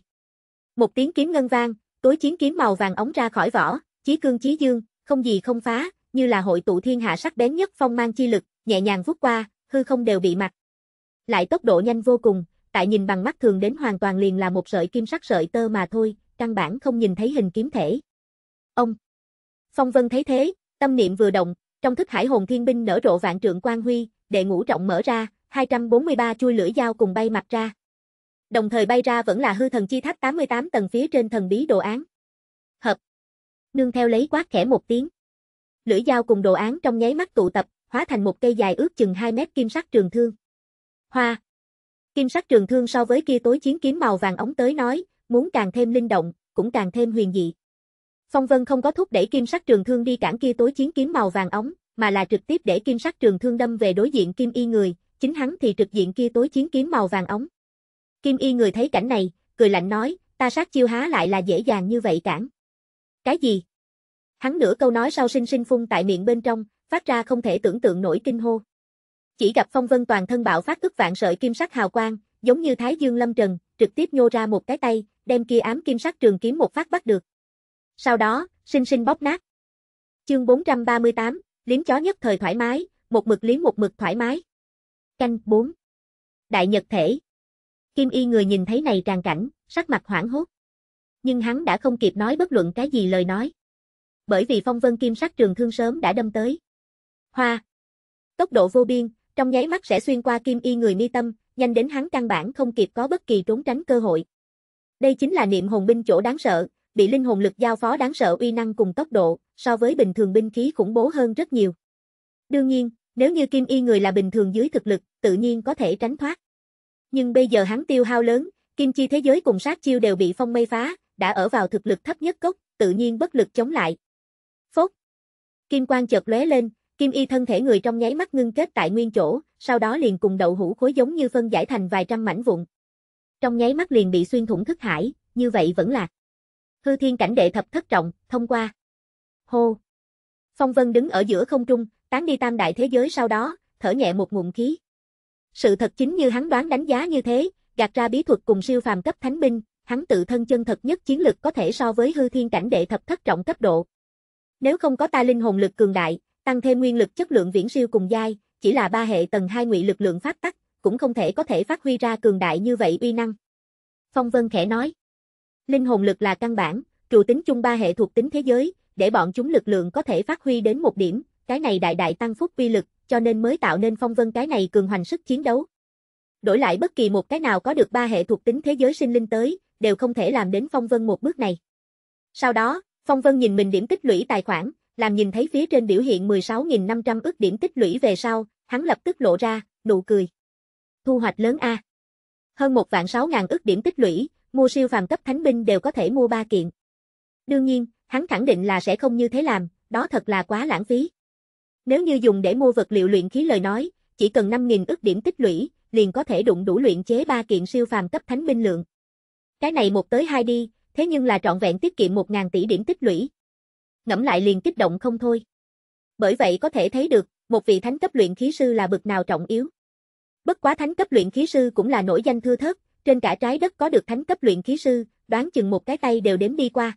Một tiếng kiếm ngân vang, tối chiến kiếm màu vàng ống ra khỏi vỏ, chí cương chí dương, không gì không phá, như là hội tụ thiên hạ sắc bén nhất phong mang chi lực, nhẹ nhàng vút qua, hư không đều bị mặt. Lại tốc độ nhanh vô cùng, tại nhìn bằng mắt thường đến hoàn toàn liền là một sợi kim sắc sợi tơ mà thôi, căn bản không nhìn thấy hình kiếm thể. Ông Phong Vân thấy thế, tâm niệm vừa động, trong thức hải hồn thiên binh nở rộ vạn trượng quang huy, đệ ngũ trọng mở ra, 243 chui lưỡi dao cùng bay mặt ra đồng thời bay ra vẫn là hư thần chi tháp 88 tầng phía trên thần bí đồ án. Hợp. Nương theo lấy quát khẽ một tiếng. Lưỡi dao cùng đồ án trong nháy mắt tụ tập, hóa thành một cây dài ước chừng 2 mét kim sắc trường thương. Hoa. Kim sắc trường thương so với kia tối chiến kiếm màu vàng ống tới nói, muốn càng thêm linh động, cũng càng thêm huyền dị. Phong Vân không có thúc đẩy kim sắc trường thương đi cản kia tối chiến kiếm màu vàng ống, mà là trực tiếp để kim sắc trường thương đâm về đối diện Kim Y người, chính hắn thì trực diện kia tối chiến kiếm màu vàng ống. Kim Y người thấy cảnh này, cười lạnh nói, ta sát chiêu há lại là dễ dàng như vậy cản. Cái gì? Hắn nửa câu nói sau sinh sinh phun tại miệng bên trong, phát ra không thể tưởng tượng nổi kinh hô. Chỉ gặp phong vân toàn thân bạo phát ức vạn sợi kim sắc hào quang, giống như thái dương lâm trần, trực tiếp nhô ra một cái tay, đem kia ám kim sắc trường kiếm một phát bắt được. Sau đó, sinh sinh bóp nát. Chương 438, liếm chó nhất thời thoải mái, một mực liếm một mực thoải mái. Canh 4. Đại Nhật Thể Kim Y người nhìn thấy này tràn cảnh, sắc mặt hoảng hốt. Nhưng hắn đã không kịp nói bất luận cái gì lời nói. Bởi vì phong vân kim sắc trường thương sớm đã đâm tới. Hoa! Tốc độ vô biên, trong nháy mắt sẽ xuyên qua Kim Y người mi tâm, nhanh đến hắn căn bản không kịp có bất kỳ trốn tránh cơ hội. Đây chính là niệm hồn binh chỗ đáng sợ, bị linh hồn lực giao phó đáng sợ uy năng cùng tốc độ, so với bình thường binh khí khủng bố hơn rất nhiều. Đương nhiên, nếu như Kim Y người là bình thường dưới thực lực, tự nhiên có thể tránh thoát. Nhưng bây giờ hắn tiêu hao lớn, kim chi thế giới cùng sát chiêu đều bị phong mây phá, đã ở vào thực lực thấp nhất cốc, tự nhiên bất lực chống lại. Phốc. Kim quang chợt lóe lên, kim y thân thể người trong nháy mắt ngưng kết tại nguyên chỗ, sau đó liền cùng đậu hũ khối giống như phân giải thành vài trăm mảnh vụn. Trong nháy mắt liền bị xuyên thủng thức hải, như vậy vẫn là Hư thiên cảnh đệ thập thất trọng, thông qua. Hô. Phong Vân đứng ở giữa không trung, tán đi tam đại thế giới sau đó, thở nhẹ một ngụm khí. Sự thật chính như hắn đoán đánh giá như thế, gạt ra bí thuật cùng siêu phàm cấp thánh binh, hắn tự thân chân thật nhất chiến lực có thể so với hư thiên cảnh đệ thập thất trọng cấp độ. Nếu không có ta linh hồn lực cường đại, tăng thêm nguyên lực chất lượng viễn siêu cùng giai, chỉ là ba hệ tầng hai ngụy lực lượng phát tắc, cũng không thể có thể phát huy ra cường đại như vậy uy năng. Phong Vân khẽ nói, linh hồn lực là căn bản, trụ tính chung ba hệ thuộc tính thế giới, để bọn chúng lực lượng có thể phát huy đến một điểm, cái này đại đại tăng phúc uy lực, cho nên mới tạo nên phong vân cái này cường hoành sức chiến đấu. Đổi lại bất kỳ một cái nào có được ba hệ thuộc tính thế giới sinh linh tới, đều không thể làm đến phong vân một bước này. Sau đó, phong vân nhìn mình điểm tích lũy tài khoản, làm nhìn thấy phía trên biểu hiện 16.500 ước điểm tích lũy về sau, hắn lập tức lộ ra, nụ cười. Thu hoạch lớn A. Hơn 1 vạn 6.000 ước điểm tích lũy, mua siêu phàm cấp thánh binh đều có thể mua ba kiện. Đương nhiên, hắn khẳng định là sẽ không như thế làm, đó thật là quá lãng phí. Nếu như dùng để mua vật liệu luyện khí lời nói, chỉ cần 5.000 ức điểm tích lũy, liền có thể đụng đủ luyện chế 3 kiện siêu phàm cấp thánh binh lượng. Cái này một tới hai đi, thế nhưng là trọn vẹn tiết kiệm 1.000 tỷ điểm tích lũy. Ngẫm lại liền kích động không thôi. Bởi vậy có thể thấy được, một vị thánh cấp luyện khí sư là bực nào trọng yếu. Bất quá thánh cấp luyện khí sư cũng là nổi danh thưa thớt, trên cả trái đất có được thánh cấp luyện khí sư, đoán chừng một cái tay đều đếm đi qua.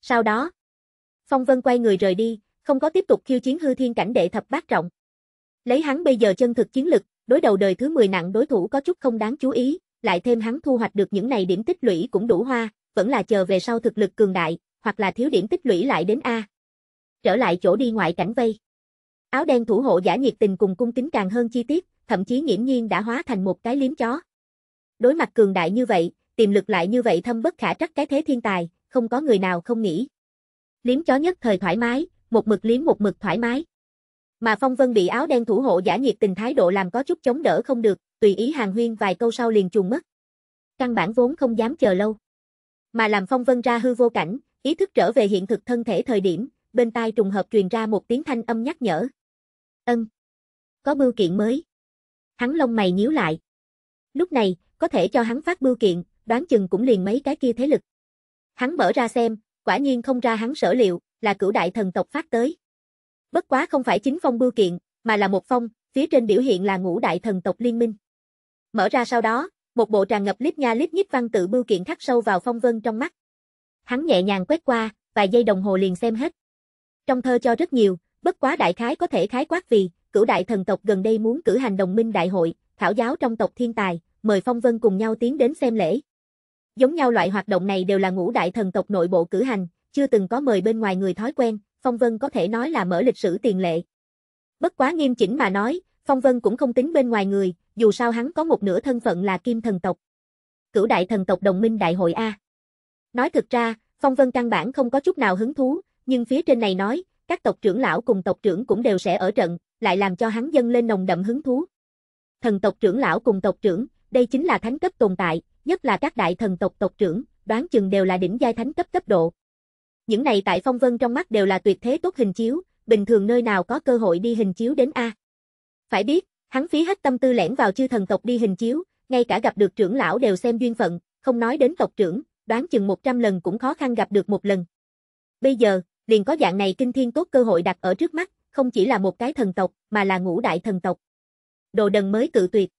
Sau đó, Phong Vân quay người rời đi, không có tiếp tục khiêu chiến hư thiên cảnh đệ thập bát trọng. Lấy hắn bây giờ chân thực chiến lực, đối đầu đời thứ 10 nặng đối thủ có chút không đáng chú ý, lại thêm hắn thu hoạch được những này điểm tích lũy cũng đủ hoa, vẫn là chờ về sau thực lực cường đại, hoặc là thiếu điểm tích lũy lại đến A. Trở lại chỗ đi ngoại cảnh vây. Áo đen thủ hộ giả nhiệt tình cùng cung kính càng hơn chi tiết, thậm chí nhiễm nhiên đã hóa thành một cái liếm chó. Đối mặt cường đại như vậy, tiềm lực lại như vậy thâm bất khả trắc cái thế thiên tài, không có người nào không nghĩ. Liếm chó nhất thời thoải mái, một mực liếm một mực thoải mái. Mà Phong Vân bị áo đen thủ hộ giả nhiệt tình thái độ làm có chút chống đỡ không được, tùy ý hàng huyên vài câu sau liền chuồn mất. Căn bản vốn không dám chờ lâu. Mà làm Phong Vân ra hư vô cảnh, ý thức trở về hiện thực thân thể thời điểm, bên tai trùng hợp truyền ra một tiếng thanh âm nhắc nhở. Ân. Có bưu kiện mới. Hắn lông mày nhíu lại. Lúc này, có thể cho hắn phát bưu kiện, đoán chừng cũng liền mấy cái kia thế lực. Hắn mở ra xem, quả nhiên không ra hắn sở liệu, là cửu đại thần tộc phát tới. Bất quá không phải chính phong bưu kiện, mà là một phong, phía trên biểu hiện là ngũ đại thần tộc liên minh. Mở ra sau đó, một bộ tràn ngập lít nha lít nhít văn tự bưu kiện khắc sâu vào phong vân trong mắt. Hắn nhẹ nhàng quét qua, vài giây đồng hồ liền xem hết. Trong thơ cho rất nhiều, bất quá đại khái có thể khái quát vì, cửu đại thần tộc gần đây muốn cử hành đồng minh đại hội, thảo giáo trong tộc thiên tài, mời phong vân cùng nhau tiến đến xem lễ. Giống nhau loại hoạt động này đều là ngũ đại thần tộc nội bộ cử hành, chưa từng có mời bên ngoài người thói quen, Phong Vân có thể nói là mở lịch sử tiền lệ. Bất quá nghiêm chỉnh mà nói, Phong Vân cũng không tính bên ngoài người, dù sao hắn có một nửa thân phận là kim thần tộc. Cửu đại thần tộc đồng minh đại hội A. Nói thực ra, Phong Vân căn bản không có chút nào hứng thú, nhưng phía trên này nói, các tộc trưởng lão cùng tộc trưởng cũng đều sẽ ở trận, lại làm cho hắn dâng lên nồng đậm hứng thú. Thần tộc trưởng lão cùng tộc trưởng, đây chính là thánh cấp tồn tại, nhất là các đại thần tộc tộc trưởng, đoán chừng đều là đỉnh giai thánh cấp cấp độ. Những này tại Phong Vân trong mắt đều là tuyệt thế tốt hình chiếu, bình thường nơi nào có cơ hội đi hình chiếu đến A. Phải biết, hắn phí hết tâm tư lẻn vào chư thần tộc đi hình chiếu, ngay cả gặp được trưởng lão đều xem duyên phận, không nói đến tộc trưởng, đoán chừng 100 lần cũng khó khăn gặp được một lần. Bây giờ, liền có dạng này kinh thiên tốt cơ hội đặt ở trước mắt, không chỉ là một cái thần tộc, mà là ngũ đại thần tộc. Đồ đần mới cự tuyệt.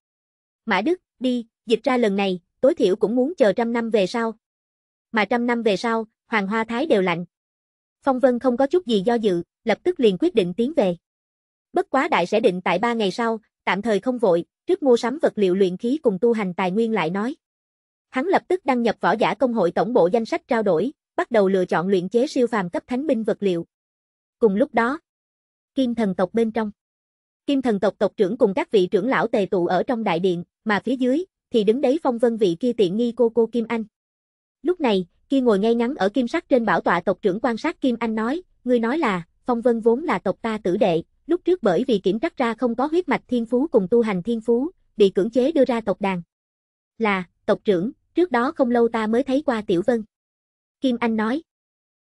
Mã Đức, đi, dịch ra lần này, tối thiểu cũng muốn chờ trăm năm về sau. Mà trăm năm về sau, Hoàng Hoa Thái đều lạnh. Phong Vân không có chút gì do dự, lập tức liền quyết định tiến về. Bất quá đại sẽ định tại ba ngày sau, tạm thời không vội, trước mua sắm vật liệu luyện khí cùng tu hành tài nguyên lại nói. Hắn lập tức đăng nhập võ giả công hội tổng bộ danh sách trao đổi, bắt đầu lựa chọn luyện chế siêu phàm cấp thánh binh vật liệu. Cùng lúc đó, Kim thần tộc bên trong. Kim thần tộc tộc trưởng cùng các vị trưởng lão tề tụ ở trong đại điện, mà phía dưới thì đứng đấy phong vân vị kia tiện nghi cô cô Kim Anh. Lúc này, khi ngồi ngay ngắn ở kim sắc trên bảo tọa tộc trưởng quan sát Kim Anh nói, ngươi nói là, Phong Vân vốn là tộc ta tử đệ, lúc trước bởi vì kiểm trắc ra không có huyết mạch thiên phú cùng tu hành thiên phú, bị cưỡng chế đưa ra tộc đàn. Là, tộc trưởng, trước đó không lâu ta mới thấy qua Tiểu Vân. Kim Anh nói.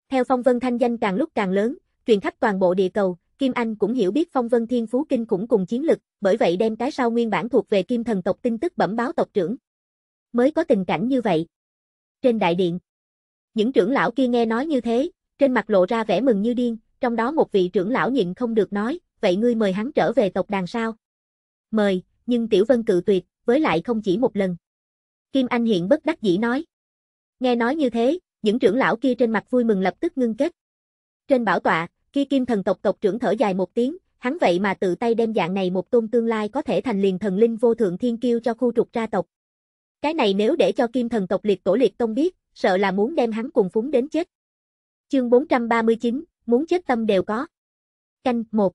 Theo Phong Vân thanh danh càng lúc càng lớn, truyền khắp toàn bộ địa cầu, Kim Anh cũng hiểu biết Phong Vân Thiên Phú Kinh cũng cùng chiến lực, bởi vậy đem cái sau nguyên bản thuộc về Kim Thần tộc tin tức bẩm báo tộc trưởng. Mới có tình cảnh như vậy. Trên đại điện những trưởng lão kia nghe nói như thế, trên mặt lộ ra vẻ mừng như điên, trong đó một vị trưởng lão nhịn không được nói, vậy ngươi mời hắn trở về tộc đàn sao? Mời, nhưng Tiểu Vân cự tuyệt, với lại không chỉ một lần. Kim Anh hiện bất đắc dĩ nói. Nghe nói như thế, những trưởng lão kia trên mặt vui mừng lập tức ngưng kết. Trên bảo tọa, kia Kim thần tộc tộc trưởng thở dài một tiếng, hắn vậy mà tự tay đem dạng này một tôn tương lai có thể thành liền thần linh vô thượng thiên kiêu cho khu trục ra tộc. Cái này nếu để cho Kim thần tộc liệt tổ liệt tông biết, sợ là muốn đem hắn cùng phúng đến chết. Chương 439, muốn chết tâm đều có. Canh 1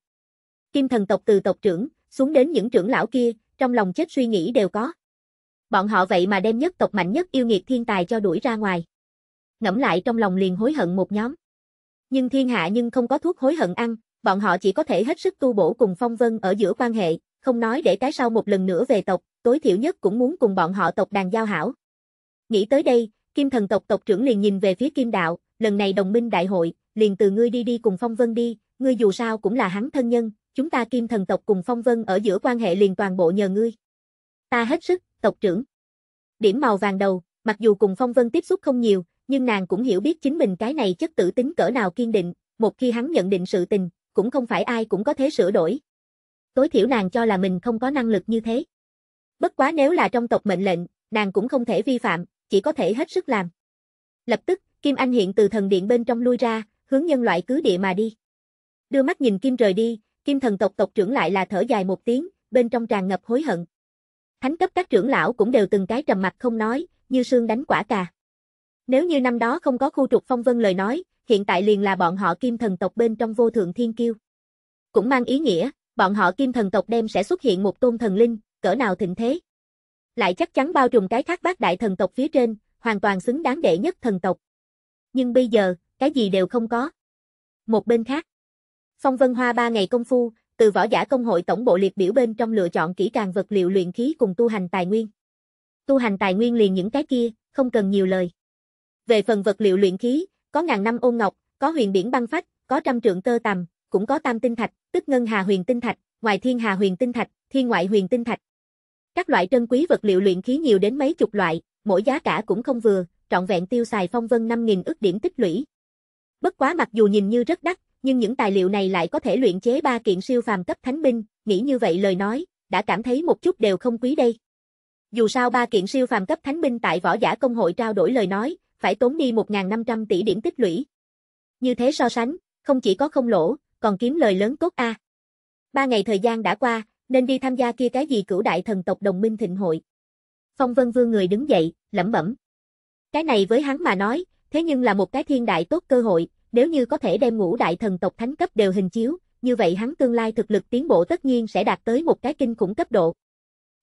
Kim thần tộc từ tộc trưởng, xuống đến những trưởng lão kia, trong lòng chết suy nghĩ đều có. Bọn họ vậy mà đem nhất tộc mạnh nhất yêu nghiệt thiên tài cho đuổi ra ngoài. Ngẫm lại trong lòng liền hối hận một nhóm. Nhưng thiên hạ nhưng không có thuốc hối hận ăn, bọn họ chỉ có thể hết sức tu bổ cùng phong vân ở giữa quan hệ, không nói để cái sau một lần nữa về tộc, tối thiểu nhất cũng muốn cùng bọn họ tộc đàn giao hảo. Nghĩ tới đây, Kim thần tộc tộc trưởng liền nhìn về phía Kim đạo, lần này đồng minh đại hội, liền từ ngươi đi đi cùng Phong Vân đi, ngươi dù sao cũng là hắn thân nhân, chúng ta Kim thần tộc cùng Phong Vân ở giữa quan hệ liền toàn bộ nhờ ngươi. Ta hết sức, tộc trưởng. Điểm màu vàng đầu, mặc dù cùng Phong Vân tiếp xúc không nhiều, nhưng nàng cũng hiểu biết chính mình cái này chất tử tính cỡ nào kiên định, một khi hắn nhận định sự tình, cũng không phải ai cũng có thể sửa đổi. Tối thiểu nàng cho là mình không có năng lực như thế. Bất quá nếu là trong tộc mệnh lệnh, nàng cũng không thể vi phạm, chỉ có thể hết sức làm. Lập tức, Kim Anh hiện từ thần điện bên trong lui ra, hướng nhân loại cứ địa mà đi. Đưa mắt nhìn Kim rời đi, Kim thần tộc tộc trưởng lại là thở dài một tiếng, bên trong tràn ngập hối hận. Thánh cấp các trưởng lão cũng đều từng cái trầm mặt không nói, như sương đánh quả cà. Nếu như năm đó không có khu trục phong vân lời nói, hiện tại liền là bọn họ kim thần tộc bên trong vô thượng thiên kiêu. Cũng mang ý nghĩa, bọn họ kim thần tộc đem sẽ xuất hiện một tôn thần linh, cỡ nào thịnh thế lại chắc chắn bao trùm cái thác bát đại thần tộc phía trên, hoàn toàn xứng đáng đệ nhất thần tộc. Nhưng bây giờ, cái gì đều không có. Một bên khác, Phong Vân Hoa ba ngày công phu, từ võ giả công hội tổng bộ liệt biểu bên trong lựa chọn kỹ càng vật liệu luyện khí cùng tu hành tài nguyên. Tu hành tài nguyên liền những cái kia, không cần nhiều lời. Về phần vật liệu luyện khí, có ngàn năm ôn ngọc, có huyền biển băng phách, có trăm trượng tơ tầm cũng có tam tinh thạch, tức ngân hà huyền tinh thạch, ngoài thiên hà huyền tinh thạch, thiên ngoại huyền tinh thạch, các loại trân quý vật liệu luyện khí nhiều đến mấy chục loại, mỗi giá cả cũng không vừa, trọn vẹn tiêu xài phong vân 5.000 ước điểm tích lũy. Bất quá mặc dù nhìn như rất đắt, nhưng những tài liệu này lại có thể luyện chế ba kiện siêu phàm cấp thánh binh, nghĩ như vậy lời nói, đã cảm thấy một chút đều không quý đây. Dù sao ba kiện siêu phàm cấp thánh binh tại võ giả công hội trao đổi lời nói, phải tốn đi 1.500 tỷ điểm tích lũy. Như thế so sánh, không chỉ có không lỗ, còn kiếm lời lớn tốt a. Ba ngày thời gian đã qua, nên đi tham gia kia cái gì cửu đại thần tộc đồng minh thịnh hội. Phong Vân Vương người đứng dậy, lẩm bẩm. Cái này với hắn mà nói, thế nhưng là một cái thiên đại tốt cơ hội, nếu như có thể đem ngũ đại thần tộc thánh cấp đều hình chiếu, như vậy hắn tương lai thực lực tiến bộ tất nhiên sẽ đạt tới một cái kinh khủng cấp độ.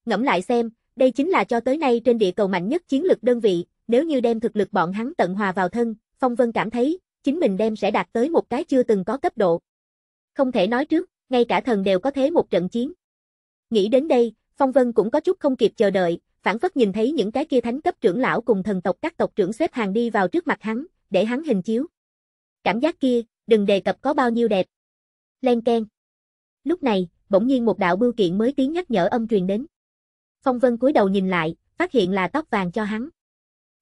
Ngẫm lại xem, đây chính là cho tới nay trên địa cầu mạnh nhất chiến lực đơn vị, nếu như đem thực lực bọn hắn tận hòa vào thân, Phong Vân cảm thấy, chính mình đem sẽ đạt tới một cái chưa từng có cấp độ. Không thể nói trước, ngay cả thần đều có thế một trận chiến. Nghĩ đến đây, Phong Vân cũng có chút không kịp chờ đợi, phản phất nhìn thấy những cái kia thánh cấp trưởng lão cùng thần tộc các tộc trưởng xếp hàng đi vào trước mặt hắn, để hắn hình chiếu. Cảm giác kia, đừng đề cập có bao nhiêu đẹp. Len keng. Lúc này, bỗng nhiên một đạo bưu kiện mới tiếng nhắc nhở âm truyền đến. Phong Vân cúi đầu nhìn lại, phát hiện là tóc vàng cho hắn.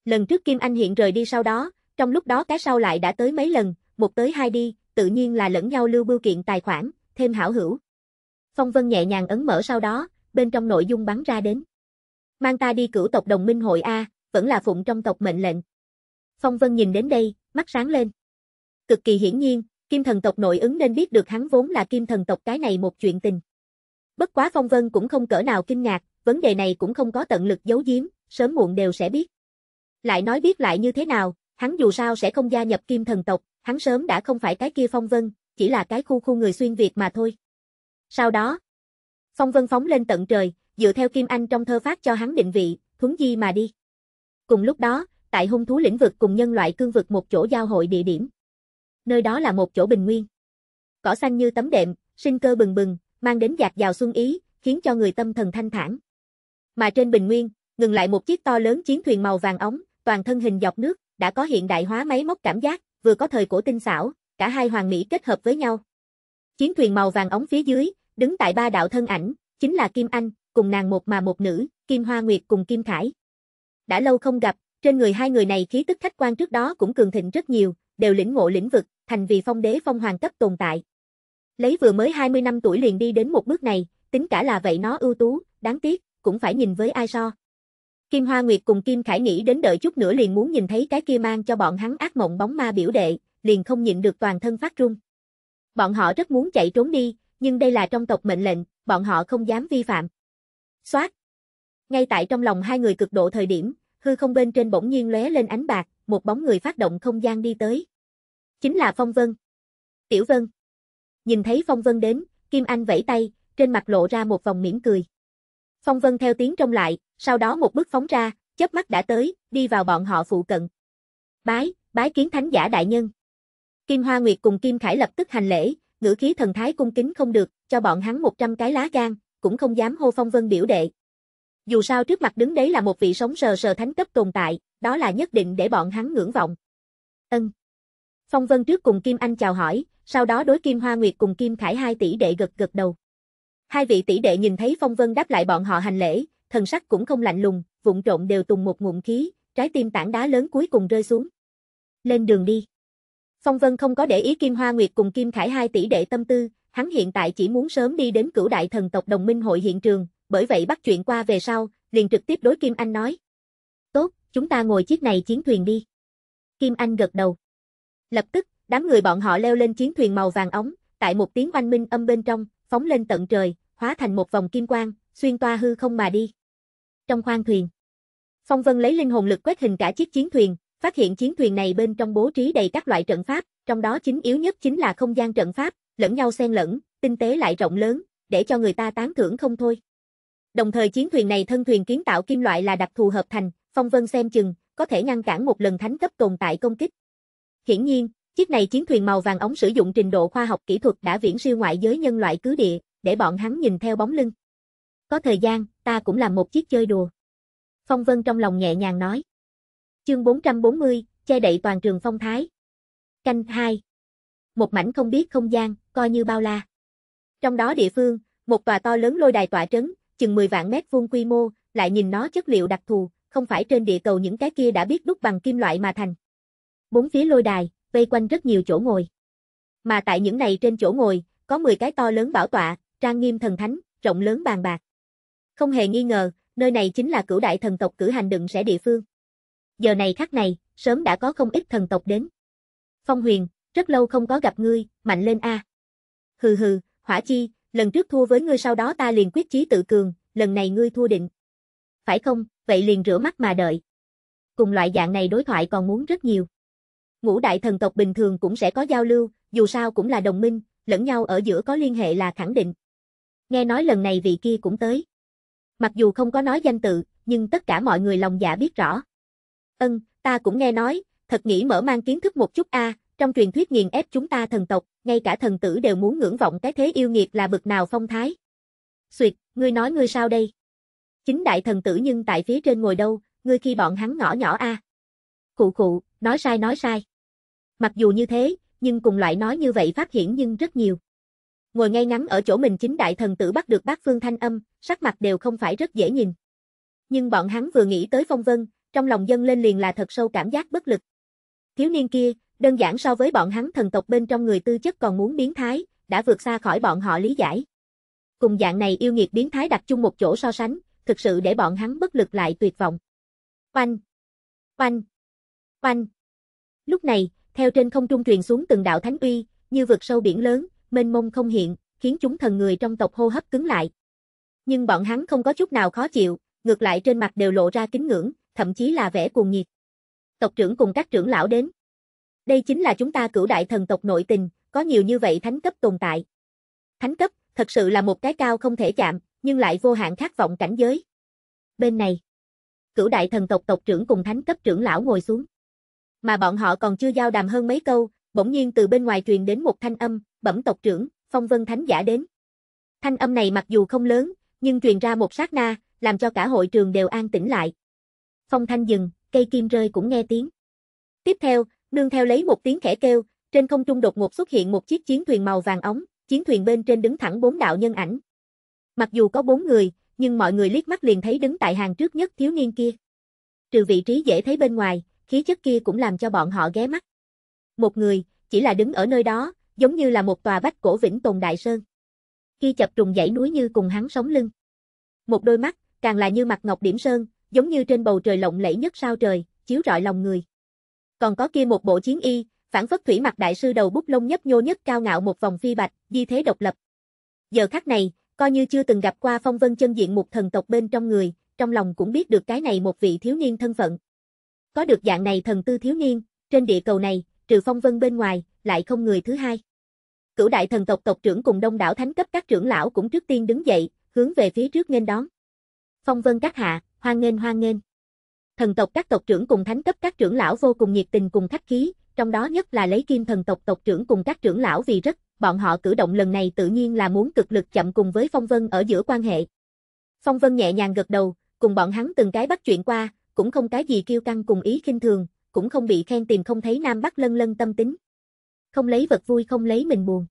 Lần trước Kim Anh hiện rời đi sau đó, trong lúc đó cái sau lại đã tới mấy lần, một tới hai đi, tự nhiên là lẫn nhau lưu bưu kiện tài khoản, thêm hảo hữu. Phong Vân nhẹ nhàng ấn mở sau đó, bên trong nội dung bắn ra đến. Mang ta đi cửu tộc đồng minh hội A, vẫn là phụng trong tộc mệnh lệnh. Phong Vân nhìn đến đây, mắt sáng lên. Cực kỳ hiển nhiên, kim thần tộc nội ứng nên biết được hắn vốn là kim thần tộc cái này một chuyện tình. Bất quá Phong Vân cũng không cỡ nào kinh ngạc, vấn đề này cũng không có tận lực giấu giếm, sớm muộn đều sẽ biết. Lại nói biết lại như thế nào, hắn dù sao sẽ không gia nhập kim thần tộc, hắn sớm đã không phải cái kia Phong Vân, chỉ là cái khu khu người xuyên Việt mà thôi. Sau đó, Phong Vân phóng lên tận trời, dựa theo Kim Anh trong thơ phát cho hắn định vị, thuấn di mà đi. Cùng lúc đó, tại hung thú lĩnh vực cùng nhân loại cương vực một chỗ giao hội địa điểm. Nơi đó là một chỗ bình nguyên. Cỏ xanh như tấm đệm, sinh cơ bừng bừng, mang đến dạt vào xuân ý, khiến cho người tâm thần thanh thản. Mà trên bình nguyên, ngừng lại một chiếc to lớn chiến thuyền màu vàng ống, toàn thân hình dọc nước, đã có hiện đại hóa máy móc cảm giác, vừa có thời cổ tinh xảo, cả hai hoàng mỹ kết hợp với nhau. Chiến thuyền màu vàng ống phía dưới, đứng tại ba đạo thân ảnh, chính là Kim Anh, cùng nàng một mà một nữ, Kim Hoa Nguyệt cùng Kim Khải. Đã lâu không gặp, trên người hai người này khí tức khách quan trước đó cũng cường thịnh rất nhiều, đều lĩnh ngộ lĩnh vực, thành vì phong đế phong hoàng cấp tồn tại. Lấy vừa mới 20 năm tuổi liền đi đến một bước này, tính cả là vậy nó ưu tú, đáng tiếc, cũng phải nhìn với ai so. Kim Hoa Nguyệt cùng Kim Khải nghĩ đến đợi chút nữa liền muốn nhìn thấy cái kia mang cho bọn hắn ác mộng bóng ma biểu đệ, liền không nhịn được toàn thân phát run. Bọn họ rất muốn chạy trốn đi, nhưng đây là trong tộc mệnh lệnh, bọn họ không dám vi phạm. Xoát! Ngay tại trong lòng hai người cực độ thời điểm, hư không bên trên bỗng nhiên lóe lên ánh bạc, một bóng người phát động không gian đi tới. Chính là Phong Vân. Tiểu Vân. Nhìn thấy Phong Vân đến, Kim Anh vẫy tay, trên mặt lộ ra một vòng mỉm cười. Phong Vân theo tiếng trong lại, sau đó một bước phóng ra, chớp mắt đã tới, đi vào bọn họ phụ cận. Bái, bái kiến thánh giả đại nhân. Kim Hoa Nguyệt cùng Kim Khải lập tức hành lễ, ngữ khí thần thái cung kính không được, cho bọn hắn 100 cái lá gan, cũng không dám hô phong vân biểu đệ. Dù sao trước mặt đứng đấy là một vị sống sờ sờ thánh cấp tồn tại, đó là nhất định để bọn hắn ngưỡng vọng. Ân. Phong Vân trước cùng Kim Anh chào hỏi, sau đó đối Kim Hoa Nguyệt cùng Kim Khải hai tỷ đệ gật gật đầu. Hai vị tỷ đệ nhìn thấy Phong Vân đáp lại bọn họ hành lễ, thần sắc cũng không lạnh lùng, vụng trộn đều tùng một ngụm khí, trái tim tảng đá lớn cuối cùng rơi xuống. Lên đường đi. Phong Vân không có để ý Kim Hoa Nguyệt cùng Kim Khải hai tỷ đệ tâm tư, hắn hiện tại chỉ muốn sớm đi đến cửu đại thần tộc đồng minh hội hiện trường, bởi vậy bắt chuyện qua về sau, liền trực tiếp đối Kim Anh nói. Tốt, chúng ta ngồi chiếc này chiến thuyền đi. Kim Anh gật đầu. Lập tức, đám người bọn họ leo lên chiến thuyền màu vàng ống, tại một tiếng oanh minh âm bên trong, phóng lên tận trời, hóa thành một vòng kim quang, xuyên toa hư không mà đi. Trong khoang thuyền, Phong Vân lấy linh hồn lực quét hình cả chiếc chiến thuyền, Phát hiện chiến thuyền này bên trong bố trí đầy các loại trận pháp, trong đó chính yếu nhất chính là không gian trận pháp, lẫn nhau xen lẫn, tinh tế lại rộng lớn, để cho người ta tán thưởng không thôi. Đồng thời chiến thuyền này thân thuyền kiến tạo kim loại là đặc thù hợp thành, Phong Vân xem chừng, có thể ngăn cản một lần thánh cấp tồn tại công kích. Hiển nhiên, chiếc này chiến thuyền màu vàng ống sử dụng trình độ khoa học kỹ thuật đã viễn siêu ngoại giới nhân loại cứ địa, để bọn hắn nhìn theo bóng lưng. Có thời gian, ta cũng làm một chiếc chơi đùa. Phong Vân trong lòng nhẹ nhàng nói. Chương 440, che đậy toàn trường phong thái. Canh 2. Một mảnh không biết không gian, coi như bao la. Trong đó địa phương, một tòa to lớn lôi đài tỏa trấn, chừng 10 vạn mét vuông quy mô, lại nhìn nó chất liệu đặc thù, không phải trên địa cầu những cái kia đã biết đúc bằng kim loại mà thành. Bốn phía lôi đài, vây quanh rất nhiều chỗ ngồi. Mà tại những này trên chỗ ngồi, có 10 cái to lớn bảo tọa, trang nghiêm thần thánh, rộng lớn bàn bạc. Không hề nghi ngờ, nơi này chính là cửu đại thần tộc cử hành đựng sẽ địa phương giờ này khắc này, sớm đã có không ít thần tộc đến. Phong Huyền, rất lâu không có gặp ngươi, mạnh lên a. Hừ hừ, Hỏa Chi, lần trước thua với ngươi sau đó ta liền quyết chí tự cường, lần này ngươi thua định. Phải không, vậy liền rửa mắt mà đợi. Cùng loại dạng này đối thoại còn muốn rất nhiều. Ngũ đại thần tộc bình thường cũng sẽ có giao lưu, dù sao cũng là đồng minh, lẫn nhau ở giữa có liên hệ là khẳng định. Nghe nói lần này vị kia cũng tới. Mặc dù không có nói danh tự, nhưng tất cả mọi người lòng dạ biết rõ. Ân, ta cũng nghe nói, thật nghĩ mở mang kiến thức một chút a, trong truyền thuyết nghiền ép chúng ta thần tộc, ngay cả thần tử đều muốn ngưỡng vọng cái thế yêu nghiệt là bực nào phong thái. Xuyệt, ngươi nói ngươi sao đây? Chính đại thần tử nhưng tại phía trên ngồi đâu, ngươi khi bọn hắn nhỏ nhỏ a. À. Cụ cụ, nói sai nói sai. Mặc dù như thế, nhưng cùng loại nói như vậy phát hiện nhưng rất nhiều. Ngồi ngay ngắn ở chỗ mình chính đại thần tử bắt được bác Phương Thanh Âm, sắc mặt đều không phải rất dễ nhìn. Nhưng bọn hắn vừa nghĩ tới phong vân, trong lòng dân lên liền là thật sâu cảm giác bất lực. Thiếu niên kia, đơn giản so với bọn hắn thần tộc bên trong người tư chất còn muốn biến thái, đã vượt xa khỏi bọn họ lý giải. Cùng dạng này yêu nghiệt biến thái đặt chung một chỗ so sánh, thực sự để bọn hắn bất lực lại tuyệt vọng. Oanh! Oanh! Oanh! Lúc này, theo trên không trung truyền xuống từng đạo thánh uy, như vượt sâu biển lớn, mênh mông không hiện, khiến chúng thần người trong tộc hô hấp cứng lại. Nhưng bọn hắn không có chút nào khó chịu, ngược lại trên mặt đều lộ ra kính ngưỡng, thậm chí là vẻ cuồng nhiệt. Tộc trưởng cùng các trưởng lão đến. Đây chính là chúng ta cửu đại thần tộc nội tình, có nhiều như vậy thánh cấp tồn tại. Thánh cấp, thật sự là một cái cao không thể chạm, nhưng lại vô hạn khát vọng cảnh giới. Bên này, cửu đại thần tộc tộc trưởng cùng thánh cấp trưởng lão ngồi xuống. Mà bọn họ còn chưa giao đàm hơn mấy câu, bỗng nhiên từ bên ngoài truyền đến một thanh âm, bẩm tộc trưởng, phong vân thánh giả đến. Thanh âm này mặc dù không lớn, nhưng truyền ra một sát na, làm cho cả hội trường đều an tĩnh lại phong thanh dừng, cây kim rơi cũng nghe tiếng. Tiếp theo, nương theo lấy một tiếng khẽ kêu, trên không trung đột ngột xuất hiện một chiếc chiến thuyền màu vàng ống, chiến thuyền bên trên đứng thẳng bốn đạo nhân ảnh. Mặc dù có bốn người, nhưng mọi người liếc mắt liền thấy đứng tại hàng trước nhất thiếu niên kia. Trừ vị trí dễ thấy bên ngoài, khí chất kia cũng làm cho bọn họ ghé mắt. Một người, chỉ là đứng ở nơi đó, giống như là một tòa vách cổ vĩnh tồn đại sơn. Khi chập trùng dãy núi như cùng hắn sống lưng. Một đôi mắt, càng là như mặt ngọc điểm sơn, giống như trên bầu trời lộng lẫy nhất sao trời, chiếu rọi lòng người. Còn có kia một bộ chiến y, phản phất thủy mặt đại sư đầu bút lông nhấp nhô nhất cao ngạo một vòng phi bạch, di thế độc lập. Giờ khắc này, coi như chưa từng gặp qua phong vân chân diện một thần tộc bên trong người, trong lòng cũng biết được cái này một vị thiếu niên thân phận. Có được dạng này thần tư thiếu niên, trên địa cầu này, trừ phong vân bên ngoài, lại không người thứ hai. Cửu đại thần tộc tộc trưởng cùng đông đảo thánh cấp các trưởng lão cũng trước tiên đứng dậy, hướng về phía trước nghênh đón. Phong vân các hạ, hoan nghênh hoan nghênh. Thần tộc các tộc trưởng cùng thánh cấp các trưởng lão vô cùng nhiệt tình cùng khách khí, trong đó nhất là lấy kim thần tộc tộc trưởng cùng các trưởng lão vì rất, bọn họ cử động lần này tự nhiên là muốn cực lực chậm cùng với Phong Vân ở giữa quan hệ. Phong Vân nhẹ nhàng gật đầu, cùng bọn hắn từng cái bắt chuyện qua, cũng không cái gì kiêu căng cùng ý khinh thường, cũng không bị khen tìm không thấy Nam Bắc lân lân tâm tính. Không lấy vật vui không lấy mình buồn.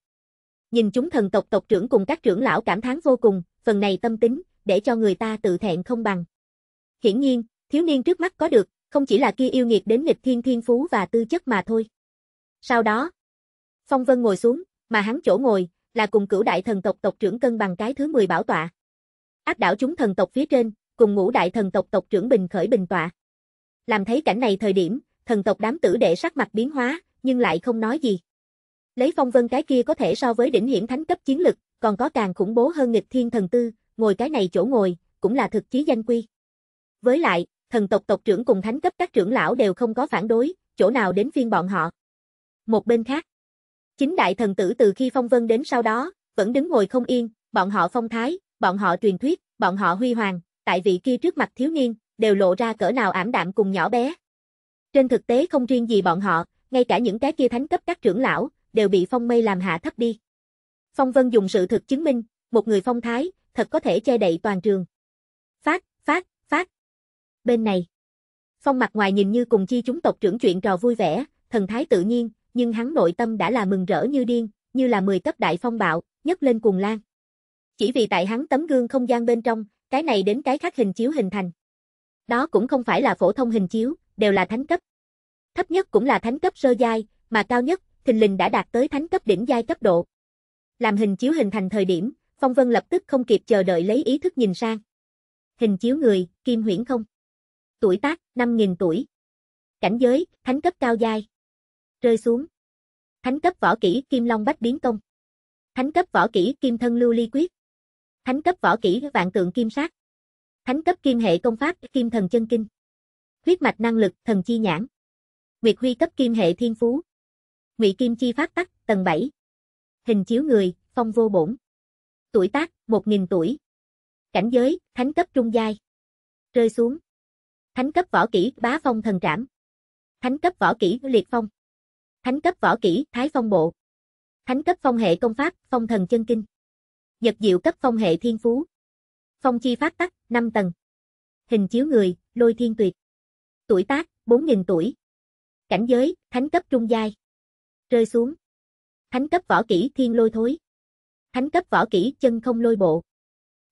Nhìn chúng thần tộc tộc trưởng cùng các trưởng lão cảm thán vô cùng, phần này tâm tính, để cho người ta tự thẹn không bằng. Hiển nhiên, thiếu niên trước mắt có được, không chỉ là kia yêu nghiệt đến nghịch thiên thiên phú và tư chất mà thôi. Sau đó, Phong Vân ngồi xuống, mà hắn chỗ ngồi, là cùng cửu đại thần tộc tộc trưởng cân bằng cái thứ 10 bảo tọa. Áp đảo chúng thần tộc phía trên, cùng ngũ đại thần tộc tộc trưởng bình khởi bình tọa. Làm thấy cảnh này thời điểm, thần tộc đám tử đệ sắc mặt biến hóa, nhưng lại không nói gì. Lấy Phong Vân cái kia có thể so với đỉnh hiểm thánh cấp chiến lực, còn có càng khủng bố hơn nghịch thiên thần tư, ngồi cái này chỗ ngồi, cũng là thực chí danh quy. Với lại, thần tộc tộc trưởng cùng thánh cấp các trưởng lão đều không có phản đối, chỗ nào đến phiên bọn họ. Một bên khác, chính đại thần tử từ khi phong vân đến sau đó, vẫn đứng ngồi không yên, bọn họ phong thái, bọn họ truyền thuyết, bọn họ huy hoàng, tại vị kia trước mặt thiếu niên, đều lộ ra cỡ nào ảm đạm cùng nhỏ bé. Trên thực tế không riêng gì bọn họ, ngay cả những cái kia thánh cấp các trưởng lão, đều bị phong mây làm hạ thấp đi. Phong vân dùng sự thực chứng minh, một người phong thái, thật có thể che đậy toàn trường bên này. Phong mặt ngoài nhìn như cùng chi chúng tộc trưởng chuyện trò vui vẻ, thần thái tự nhiên, nhưng hắn nội tâm đã là mừng rỡ như điên, như là 10 cấp đại phong bạo, nhấc lên cuồng lan. Chỉ vì tại hắn tấm gương không gian bên trong, cái này đến cái khác hình chiếu hình thành. Đó cũng không phải là phổ thông hình chiếu, đều là thánh cấp. Thấp nhất cũng là thánh cấp sơ giai, mà cao nhất, thình lình đã đạt tới thánh cấp đỉnh giai cấp độ. Làm hình chiếu hình thành thời điểm, Phong Vân lập tức không kịp chờ đợi lấy ý thức nhìn sang. Hình chiếu người, Kim Huyễn không. Tuổi tác, 5.000 tuổi. Cảnh giới, thánh cấp cao giai. Rơi xuống. Thánh cấp võ kỹ Kim Long Bách Biến Công. Thánh cấp võ kỹ Kim Thân Lưu Ly Quyết. Thánh cấp võ kỹ Vạn Tượng Kim Sát. Thánh cấp Kim Hệ Công Pháp Kim Thần Chân Kinh. Huyết mạch năng lực Thần Chi Nhãn. Nguyệt Huy cấp Kim Hệ Thiên Phú. Ngụy Kim Chi Pháp Tắc, tầng 7. Hình chiếu người, phong vô bổn. Tuổi tác, 1.000 tuổi. Cảnh giới, thánh cấp trung giai. Rơi xuống. Thánh cấp võ kỹ, bá phong thần trảm. Thánh cấp võ kỹ, liệt phong. Thánh cấp võ kỹ, thái phong bộ. Thánh cấp phong hệ công pháp, phong thần chân kinh. giật diệu cấp phong hệ thiên phú. Phong chi phát tắc, 5 tầng. Hình chiếu người, lôi thiên tuyệt. Tuổi tác, 4.000 tuổi. Cảnh giới, thánh cấp trung giai. Rơi xuống. Thánh cấp võ kỹ thiên lôi thối. Thánh cấp võ kỹ chân không lôi bộ.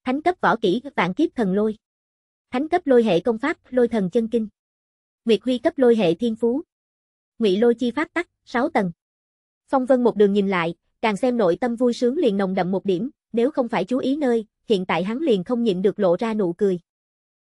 Thánh cấp võ kỹ vạn kiếp thần lôi. Thánh cấp lôi hệ công pháp, lôi thần chân kinh. Nguyệt Huy cấp lôi hệ thiên phú. Ngụy lôi chi pháp tắc, 6 tầng. Phong Vân một đường nhìn lại, càng xem nội tâm vui sướng liền nồng đậm một điểm, nếu không phải chú ý nơi, hiện tại hắn liền không nhịn được lộ ra nụ cười.